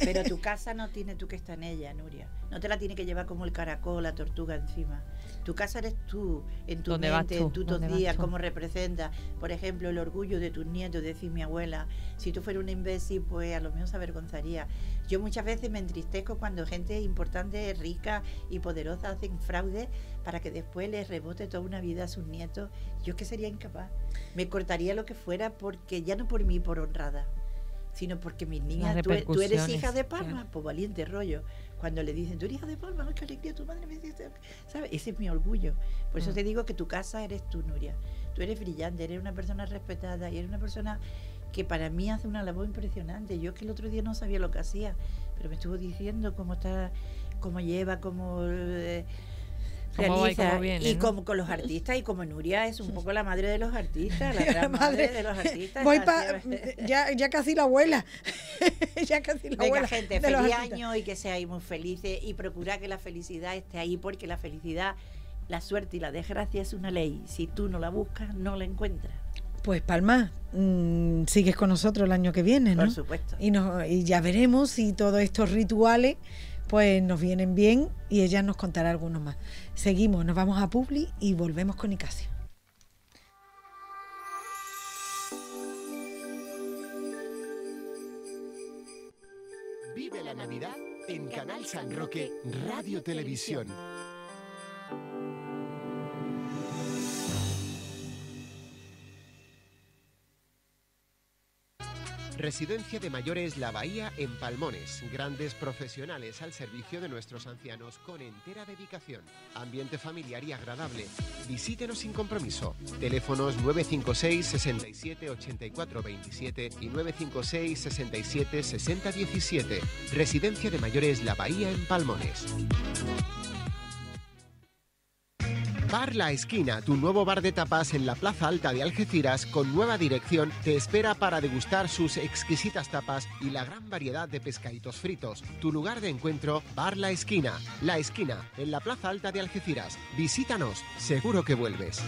pero tu casa no tiene tú que estar en ella, Nuria. No te la tiene que llevar como el caracol, la tortuga encima. Tu casa eres tú, en tu mente, en tus días, cómo representas. Por ejemplo, el orgullo de tus nietos, decir mi abuela, si tú fueras una imbécil, pues a lo menos se avergonzaría. Yo muchas veces me entristezco cuando gente importante, rica y poderosa hacen fraude para que después les rebote toda una vida a sus nietos. Yo es que sería incapaz. Me cortaría lo que fuera porque ya no por mí, por honrada sino porque mis niñas, e, tú, eres hija de palma, pues valiente rollo. Cuando le dicen, tú eres hijo de Palma, ¿no? qué alegría, tu madre me dice, ¿sabes? Ese es mi orgullo. Por eso mm. te digo que tu casa eres tú, Nuria. Tú eres brillante, eres una persona respetada y eres una persona que para mí hace una labor impresionante. Yo es que el otro día no sabía lo que hacía, pero me estuvo diciendo cómo está, cómo lleva, cómo eh, y, como con los artistas y como Nuria es un poco la madre de los artistas, la, madre, de los artistas. Este ya, casi la abuela. ya casi la gente, feliz año y que seáis muy felices y procura que la felicidad esté ahí porque la felicidad, la suerte y la desgracia es una ley. Si tú no la buscas, no la encuentras. Pues Palma, mm, sigues con nosotros el año que viene, ¿no? Por supuesto. Y, y ya veremos si todos estos rituales pues nos vienen bien y ella nos contará algunos más. Seguimos, nos vamos a Publi y volvemos con Icacio. Vive la Navidad en Canal San Roque Radio Televisión. Residencia de Mayores La Bahía en Palmones. Grandes profesionales al servicio de nuestros ancianos con entera dedicación. Ambiente familiar y agradable. Visítenos sin compromiso. Teléfonos 956 67 84 27 y 956 67 60 17. Residencia de Mayores La Bahía en Palmones. Bar La Esquina, tu nuevo bar de tapas en la Plaza Alta de Algeciras con nueva dirección, te espera para degustar sus exquisitas tapas y la gran variedad de pescaditos fritos. Tu lugar de encuentro, Bar La Esquina. La Esquina, en la Plaza Alta de Algeciras. Visítanos, seguro que vuelves.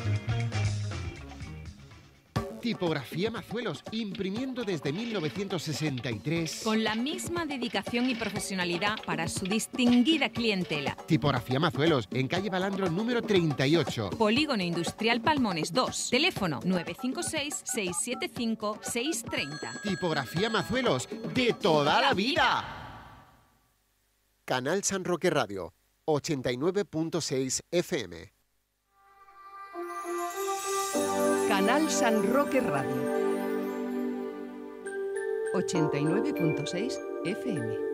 Tipografía Mazuelos, imprimiendo desde 1963. Con la misma dedicación y profesionalidad para su distinguida clientela. Tipografía Mazuelos, en calle Balandro número 38. Polígono Industrial Palmones 2. Teléfono 956-675-630. Tipografía Mazuelos, de toda la vida. Canal San Roque Radio, 89.6 FM. Canal San Roque Radio. 89.6 FM.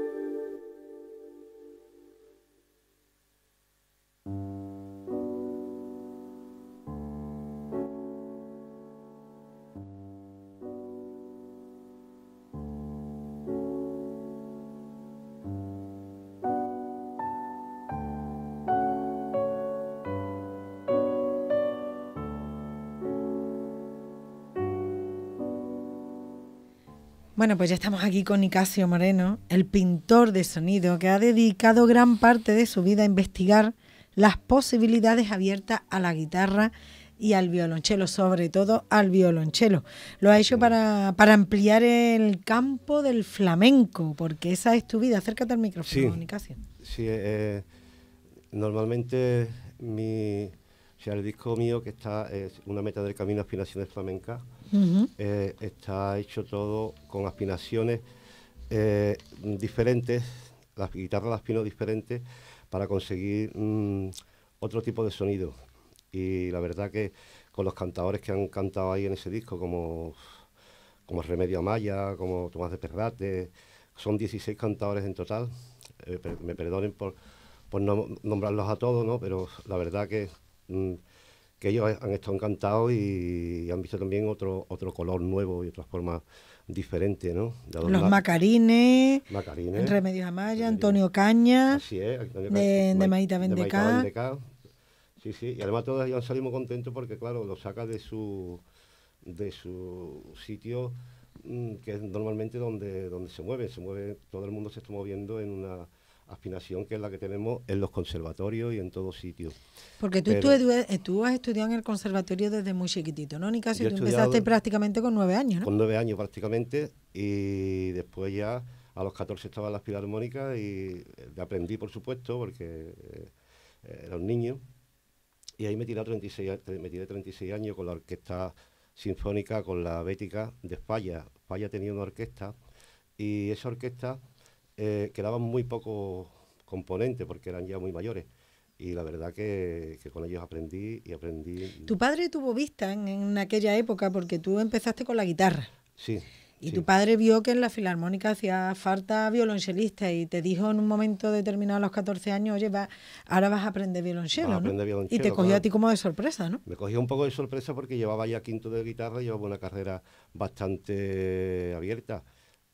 Bueno, pues ya estamos aquí con Nicasio Moreno, el pintor de sonido, que ha dedicado gran parte de su vida a investigar las posibilidades abiertas a la guitarra y al violonchelo, sobre todo al violonchelo. Lo ha hecho para, para ampliar el campo del flamenco, porque esa es tu vida. Acércate al micrófono, sí, Nicasio. Sí, eh, normalmente mi, el disco mío que está es una meta del camino a aspiraciones flamencas eh, está hecho todo con aspiraciones eh, diferentes, las guitarras las aspino diferentes para conseguir mm, otro tipo de sonido. Y la verdad que con los cantadores que han cantado ahí en ese disco, como, como Remedio Amaya, como Tomás de Perrate, son 16 cantadores en total. Eh, me perdonen por, por nombrarlos a todos, ¿no? pero la verdad que mm, que ellos han estado encantados y, han visto también otro, otro color nuevo y otras formas diferentes, ¿no? Los Macarines, Macarines Remedios Amaya, Antonio Cañas, sí es, de, de Maíta Sí, sí, y además todos ellos han salido contentos porque, claro, lo saca de su, de su sitio mm, que es normalmente donde, donde se mueve, se mueve, todo el mundo se está moviendo en una afinación que es la que tenemos en los conservatorios y en todos sitios. Porque tú, tú, eh, has estudiado en el conservatorio desde muy chiquitito, ¿no, casi, Tú empezaste prácticamente con nueve años, ¿no? Con nueve años prácticamente y después ya a los 14 estaba en las armónica y eh, aprendí, por supuesto, porque eh, era un niño. Y ahí me tiré, 36, me 36 años con la orquesta sinfónica, con la bética de España, España tenía una orquesta y esa orquesta eh, quedaban muy pocos componentes porque eran ya muy mayores. Y la verdad que, con ellos aprendí y aprendí. Tu padre tuvo vista en, aquella época porque tú empezaste con la guitarra. Sí. Y tu padre vio que en la filarmónica hacía falta violonchelista y te dijo en un momento determinado a los 14 años, oye, va, ahora vas a aprender violonchelo. y te cogió a ti como de sorpresa, ¿no? Me cogió un poco de sorpresa porque llevaba ya quinto de guitarra, llevaba una carrera bastante abierta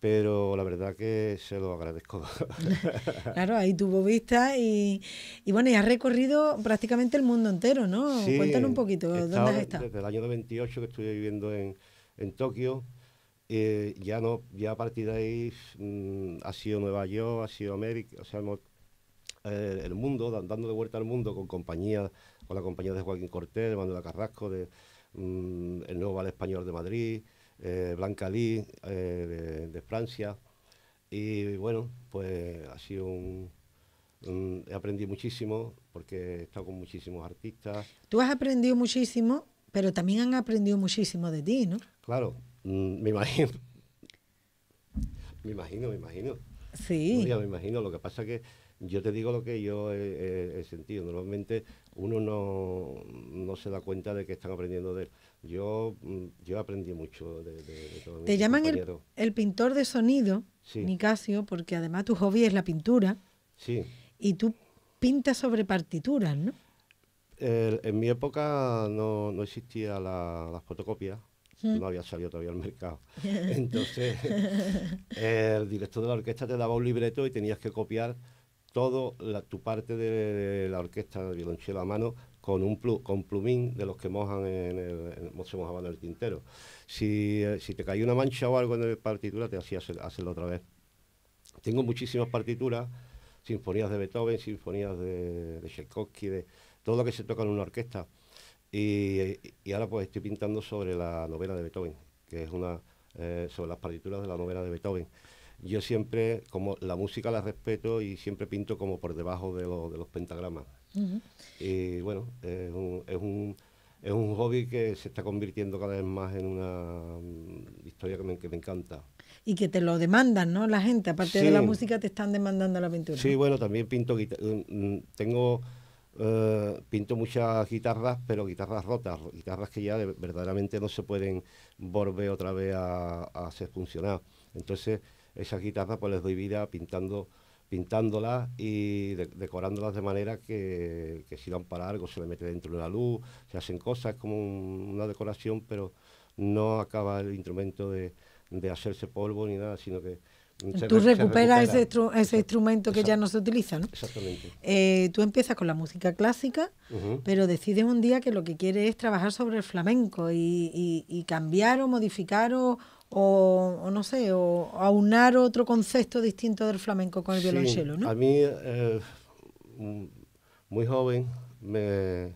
pero la verdad que se lo agradezco. claro, ahí tuvo vista y, bueno, y has recorrido prácticamente el mundo entero, ¿no? Cuéntanos un poquito, ¿dónde has estado? Desde el año 28 que estuve viviendo en, Tokio, eh, ya no ya a partir de ahí mm, ha sido Nueva York, ha sido América, o sea, eh, el mundo, dando de vuelta al mundo con compañía, con la compañía de Joaquín Cortés, de Manuela Carrasco, de mm, el Nuevo Vale Español de Madrid, eh, Blanca Lee eh, de, Francia. Y bueno, pues ha sido un, he aprendido muchísimo porque he estado con muchísimos artistas. Tú has aprendido muchísimo, pero también han aprendido muchísimo de ti, ¿no? Claro, mm, me imagino. Me imagino, me imagino. Sí. me imagino. Lo que pasa que yo te digo lo que yo he, sentido. Normalmente uno no, no, se da cuenta de que están aprendiendo de él. Yo, mm, yo aprendí mucho de, de, de todo Te llaman el, pintor de sonido, sí. Nicasio, porque además tu hobby es la pintura. Sí. Y tú pintas sobre partituras, ¿no? en mi época no, no existía la, las fotocopias, mm. no había salido todavía al mercado. Entonces, el director de la orquesta te daba un libreto y tenías que copiar toda tu parte de la orquesta de violonchelo a mano con un plumín de los que mojan en el, se mojaban el tintero. Eh, si, te caía una mancha o algo en la partitura, te hacía hacerlo otra vez. Tengo muchísimas partituras, sinfonías de Beethoven, sinfonías de, de Tchaikovsky, de todo lo que se toca en una orquesta. Y, ahora pues estoy pintando sobre la novela de Beethoven, que es una eh, sobre las partituras de la novela de Beethoven. Yo siempre, como la música la respeto y siempre pinto como por debajo de los pentagramas. Y bueno, es un, hobby que se está convirtiendo cada vez más en una mm, historia que me, encanta. Y que te lo demandan, ¿no? La gente, aparte de la música, te están demandando la pintura. Sí, bueno, también pinto mm, mm, Tengo. Eh, pinto muchas guitarras, pero guitarras rotas, guitarras que ya verdaderamente no se pueden volver otra vez a, a hacer funcionar. Entonces, esas guitarras pues les doy vida pintando pintándolas y decorándolas de manera que, que sirvan para algo, se le mete dentro de la luz, se hacen cosas, como una decoración, pero no acaba el instrumento de, hacerse polvo ni nada, sino que... tú recuperas ese, instrumento que ya no se utiliza, ¿no? Exactamente. Eh, tú empiezas con la música clásica, pero decides un día que lo que quieres es trabajar sobre el flamenco y cambiar o modificar o, o, no sé, o aunar otro concepto distinto del flamenco con el violonchelo, ¿no? A mí, eh, muy joven, me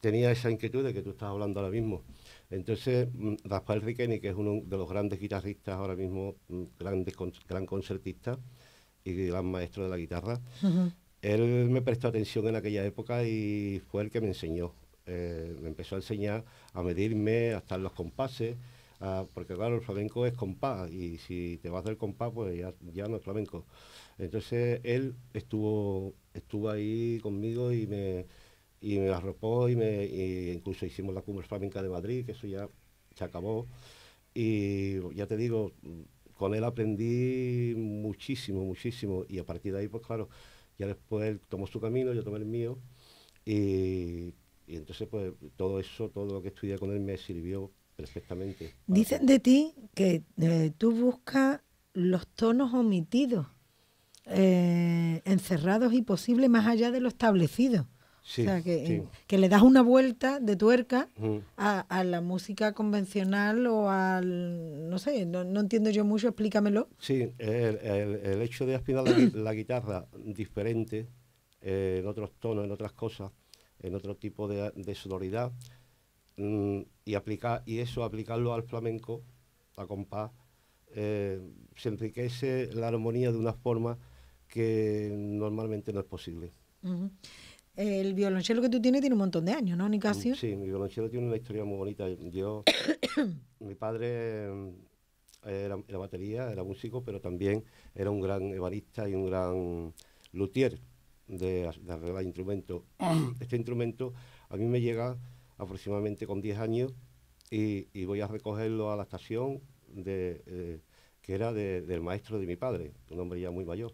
tenía esa inquietud de que tú estás hablando ahora mismo. Entonces, Rafael Riqueni, que es uno de los grandes guitarristas ahora mismo, grandes, gran concertista y gran maestro de la guitarra, él me prestó atención en aquella época y fue el que me enseñó. Eh, me empezó a enseñar a medirme, a estar los compases. Ah, porque claro, el flamenco es compás y si te vas del compás pues ya, no es flamenco. Entonces él estuvo, estuvo ahí conmigo y me, y me arropó y me incluso hicimos la cumbre flamenca de Madrid, que eso ya se acabó. Y ya te digo, con él aprendí muchísimo, muchísimo. Y a partir de ahí, pues claro, ya después él tomó su camino, yo tomé el mío. Y, y entonces, pues todo eso, todo lo que estudié con él me sirvió perfectamente. Dicen de ti que eh, tú buscas los tonos omitidos, eh, encerrados y posible más allá de lo establecido. o sea, que, le das una vuelta de tuerca a, la música convencional o al... No sé, no, entiendo yo mucho, explícamelo. Sí, el, hecho de aspirar la, guitarra diferente, eh, en otros tonos, en otras cosas, en otro tipo de, de sonoridad, Mm, y, aplicar, y eso, aplicarlo al flamenco, a compás, eh, se enriquece la armonía de una forma que normalmente no es posible. El violonchelo que tú tienes tiene un montón de años, ¿no, Nicasio? Mm, sí, mi violonchelo tiene una historia muy bonita. Yo, mi padre mm, era, batería, era músico, pero también era un gran ebanista y un gran luthier de, de arreglar instrumentos. este instrumento a mí me llega aproximadamente con 10 años y, voy a recogerlo a la estación de, eh, que era del maestro de mi padre, un hombre ya muy mayor.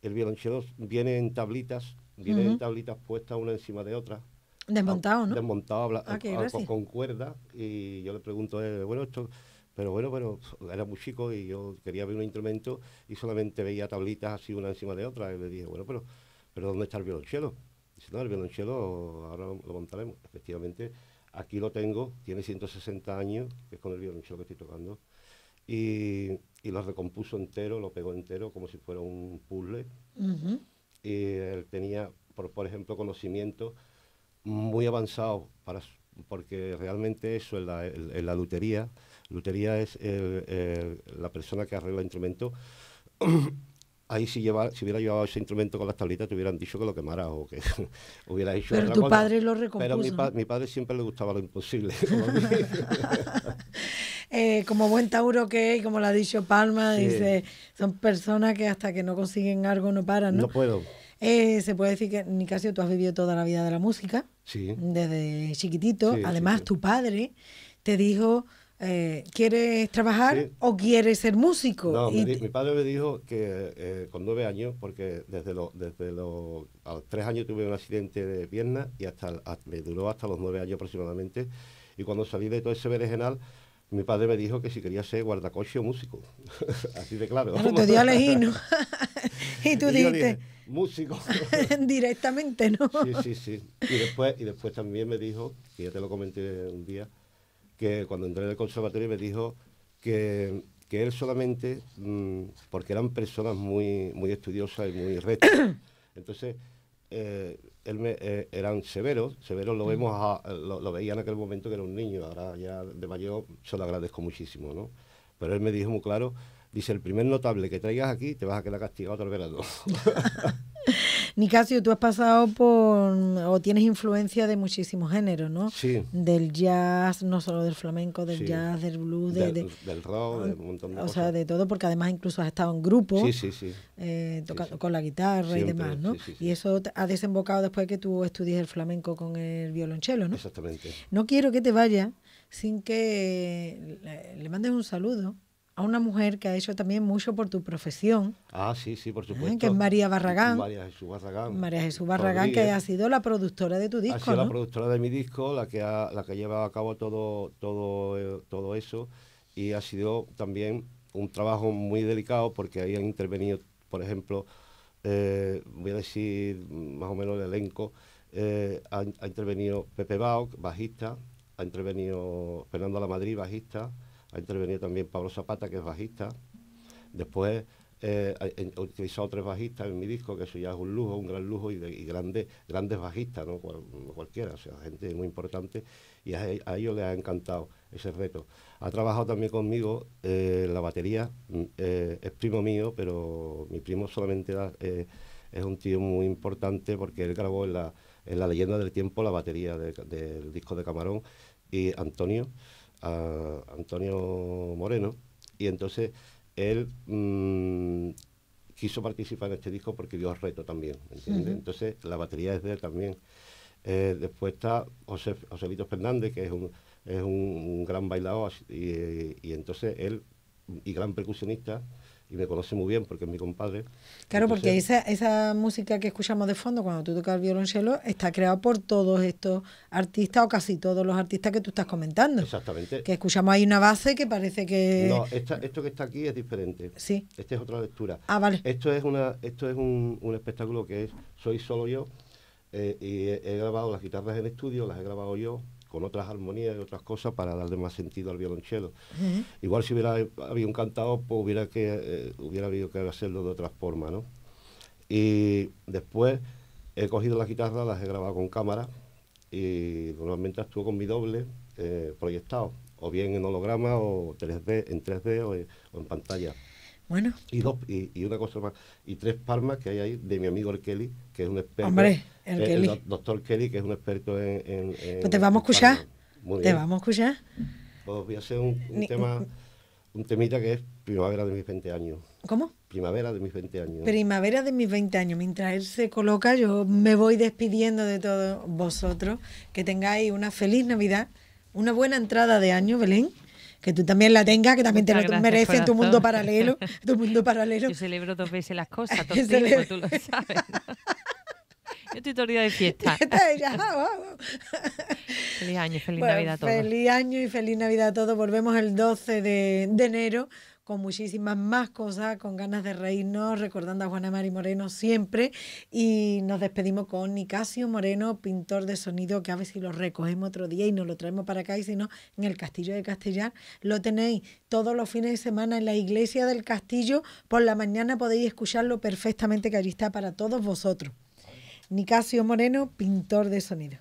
El violonchelo viene en tablitas, viene en tablitas puestas una encima de otra. Desmontado, ah, ¿no? Desmontado ah, ah, con, cuerda y yo le pregunto a eh, bueno, esto... Pero bueno, bueno, era muy chico y yo quería ver un instrumento y solamente veía tablitas así una encima de otra. Y le dije, bueno, pero, pero ¿dónde está el violonchelo? Dice, no, el violonchelo ahora lo, montaremos. Efectivamente, aquí lo tengo, tiene 160 años, que es con el violonchelo que estoy tocando, y, y lo recompuso entero, lo pegó entero como si fuera un puzzle. Y él tenía, por, ejemplo, conocimiento muy avanzado, para porque realmente eso es la, la lutería, lutería es la persona que arregla el instrumento ahí si, si hubiera llevado ese instrumento con las tablitas te hubieran dicho que lo quemara o que hubiera hecho Pero tu padre lo recompuso. Pero mi, mi, padre siempre le gustaba lo imposible. Eh, como, buen Tauro que es, como lo ha dicho Palma, dice, son personas que hasta que no consiguen algo no paran, ¿no? No puedo. Eh, se puede decir que, Nicasio, tú has vivido toda la vida de la música, sí. desde chiquitito. Además, tu padre te dijo eh, ¿quieres trabajar o quieres ser músico? No, mi, padre me dijo que eh, con nueve años, porque desde, desde los tres años tuve un accidente de pierna y hasta, me duró hasta los nueve años aproximadamente. Y cuando salí de todo ese berenjenal, mi padre me dijo que si quería ser guardacoche o músico. Así de claro. te dio elegir, y tú dijiste... músico. Directamente, ¿no? Sí, sí, sí. Y después, y después también me dijo, y ya te lo comenté un día, que cuando entré en el conservatorio me dijo que, él solamente, mm, porque eran personas muy, muy estudiosas y muy rectas, entonces eh, él me, eh, eran severos, severos lo, vemos lo, veía en aquel momento que era un niño, ahora ya de mayor se lo agradezco muchísimo, Pero él me dijo muy claro, dice, el primer notable que traigas aquí te vas a quedar castigado todo verano. Nicasio, tú has pasado por o tienes influencia de muchísimos géneros, ¿no? Sí. Del jazz, no solo del flamenco, del jazz, del blues, del, del rock, de un montón de o sea, de todo, porque además incluso has estado en grupo, sí, sí, sí. Eh, tocando con la guitarra y demás, ¿no? Y eso ha desembocado después que tú estudies el flamenco con el violonchelo, ¿no? Exactamente. No quiero que te vaya sin que le mandes un saludo a una mujer que ha hecho también mucho por tu profesión. Ah, sí, sí, por supuesto. ¿eh? Que es María Barragán. María Jesús Barragán. María Jesús Barragán, que ha sido la productora de tu disco. Ha sido la productora de mi disco, la que ha, la que llevado a cabo todo, todo, eh, todo eso. Y ha sido también un trabajo muy delicado porque ahí han intervenido, por ejemplo, eh, voy a decir más o menos el elenco, ha, intervenido Pepe Bau bajista, ha intervenido Fernando La Madrid, bajista, ha intervenido también Pablo Zapata, que es bajista. Después he eh, utilizado tres bajistas en mi disco, que eso ya es un lujo, un gran lujo, y, grandes, grandes bajistas, cualquiera, o sea, gente muy importante, y a, ellos les ha encantado ese reto. Ha trabajado también conmigo eh, la batería, mm, eh, es primo mío, pero mi primo solamente es un tío muy importante porque él grabó en la, leyenda del tiempo la batería del disco de Camarón, y Antonio a Antonio Moreno, y entonces él mm, quiso participar en este disco porque dio reto también, Entonces la batería es de él también. Eh, después está José, José Fernández, que es un, es gran bailador y, y, entonces él, y gran percusionista, y me conoce muy bien porque es mi compadre. Claro, porque esa, esa música que escuchamos de fondo cuando tú tocas el violonchelo está creada por todos estos artistas o casi todos los artistas que tú estás comentando. Exactamente. Que escuchamos ahí una base que parece que... No, esto que está aquí es diferente. Sí. Esta es otra lectura. Ah, vale. Esto es, una, esto es un, espectáculo que es Soy solo yo. Eh, y he grabado las guitarras en estudio, las he grabado yo, con otras armonías y otras cosas para darle más sentido al violonchelo. Igual si hubiera habido un cantado, pues hubiera, que, eh, hubiera habido que hacerlo de otra forma, Y después he cogido las guitarras, las he grabado con cámara y normalmente actúo con mi doble eh, proyectado, o bien en holograma o 3D, en 3D o en pantalla. Bueno. Y, dos, y, una cosa más. Y tres palmas que hay ahí de mi amigo el Kelly, que es un experto. Hombre, el, eh, doctor Kelly, que es un experto en. pues te vamos a escuchar. te vamos a escuchar. Pues voy a hacer un, tema. Un temita que es primavera de mis 20 años. ¿Cómo? Primavera de mis 20 años. Primavera de mis 20 años. Mientras él se coloca, yo me voy despidiendo de todos vosotros. Que tengáis una feliz Navidad, una buena entrada de año, Belén que tú también la tengas, que también te lo mereces en tu mundo paralelo, tu mundo paralelo. Yo celebro dos veces las cosas, todo tiempo, tú lo sabes. Yo estoy todo el día de fiesta. Feliz año y feliz Navidad a todos. Feliz año y feliz Navidad a todos. Volvemos el 12 de, de enero con muchísimas más cosas, con ganas de reírnos, recordando a Juana Mari Moreno siempre. Y nos despedimos con Nicasio Moreno, pintor de sonido, que a ver si lo recogemos otro día y nos lo traemos para acá, y si no, en el Castillo de Castellar. Lo tenéis todos los fines de semana en la iglesia del Castillo. Por la mañana podéis escucharlo perfectamente, que allí está para todos vosotros. Nicasio Moreno, pintor de sonido.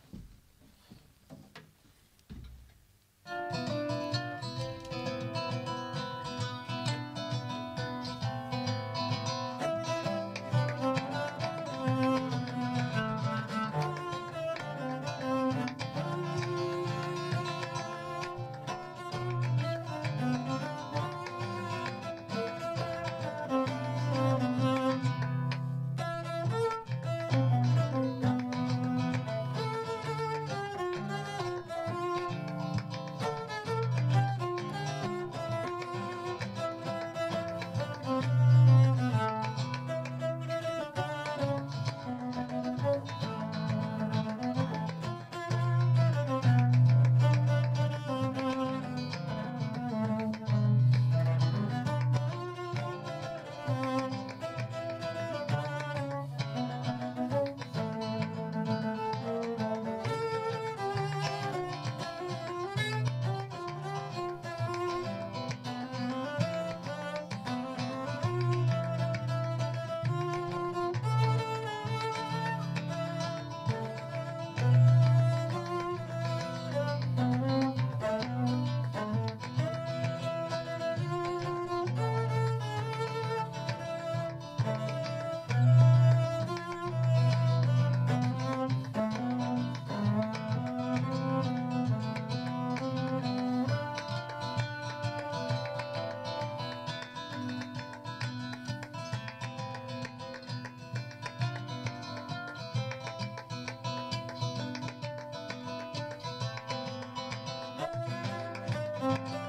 Thank you.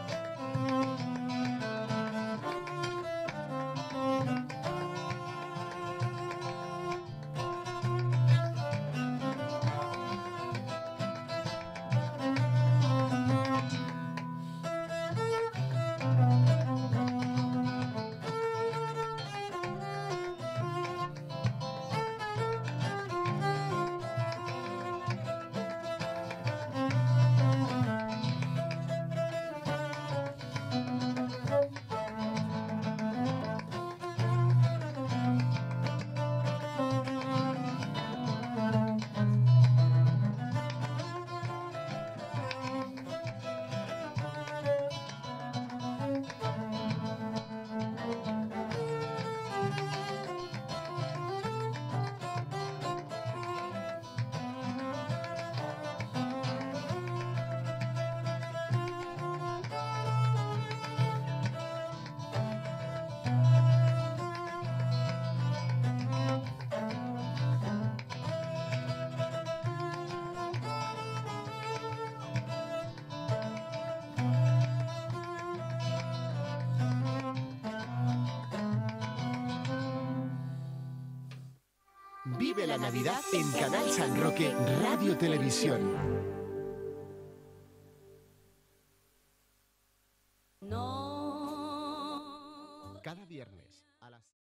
Vive la Navidad en Canal San Roque Radio Televisión.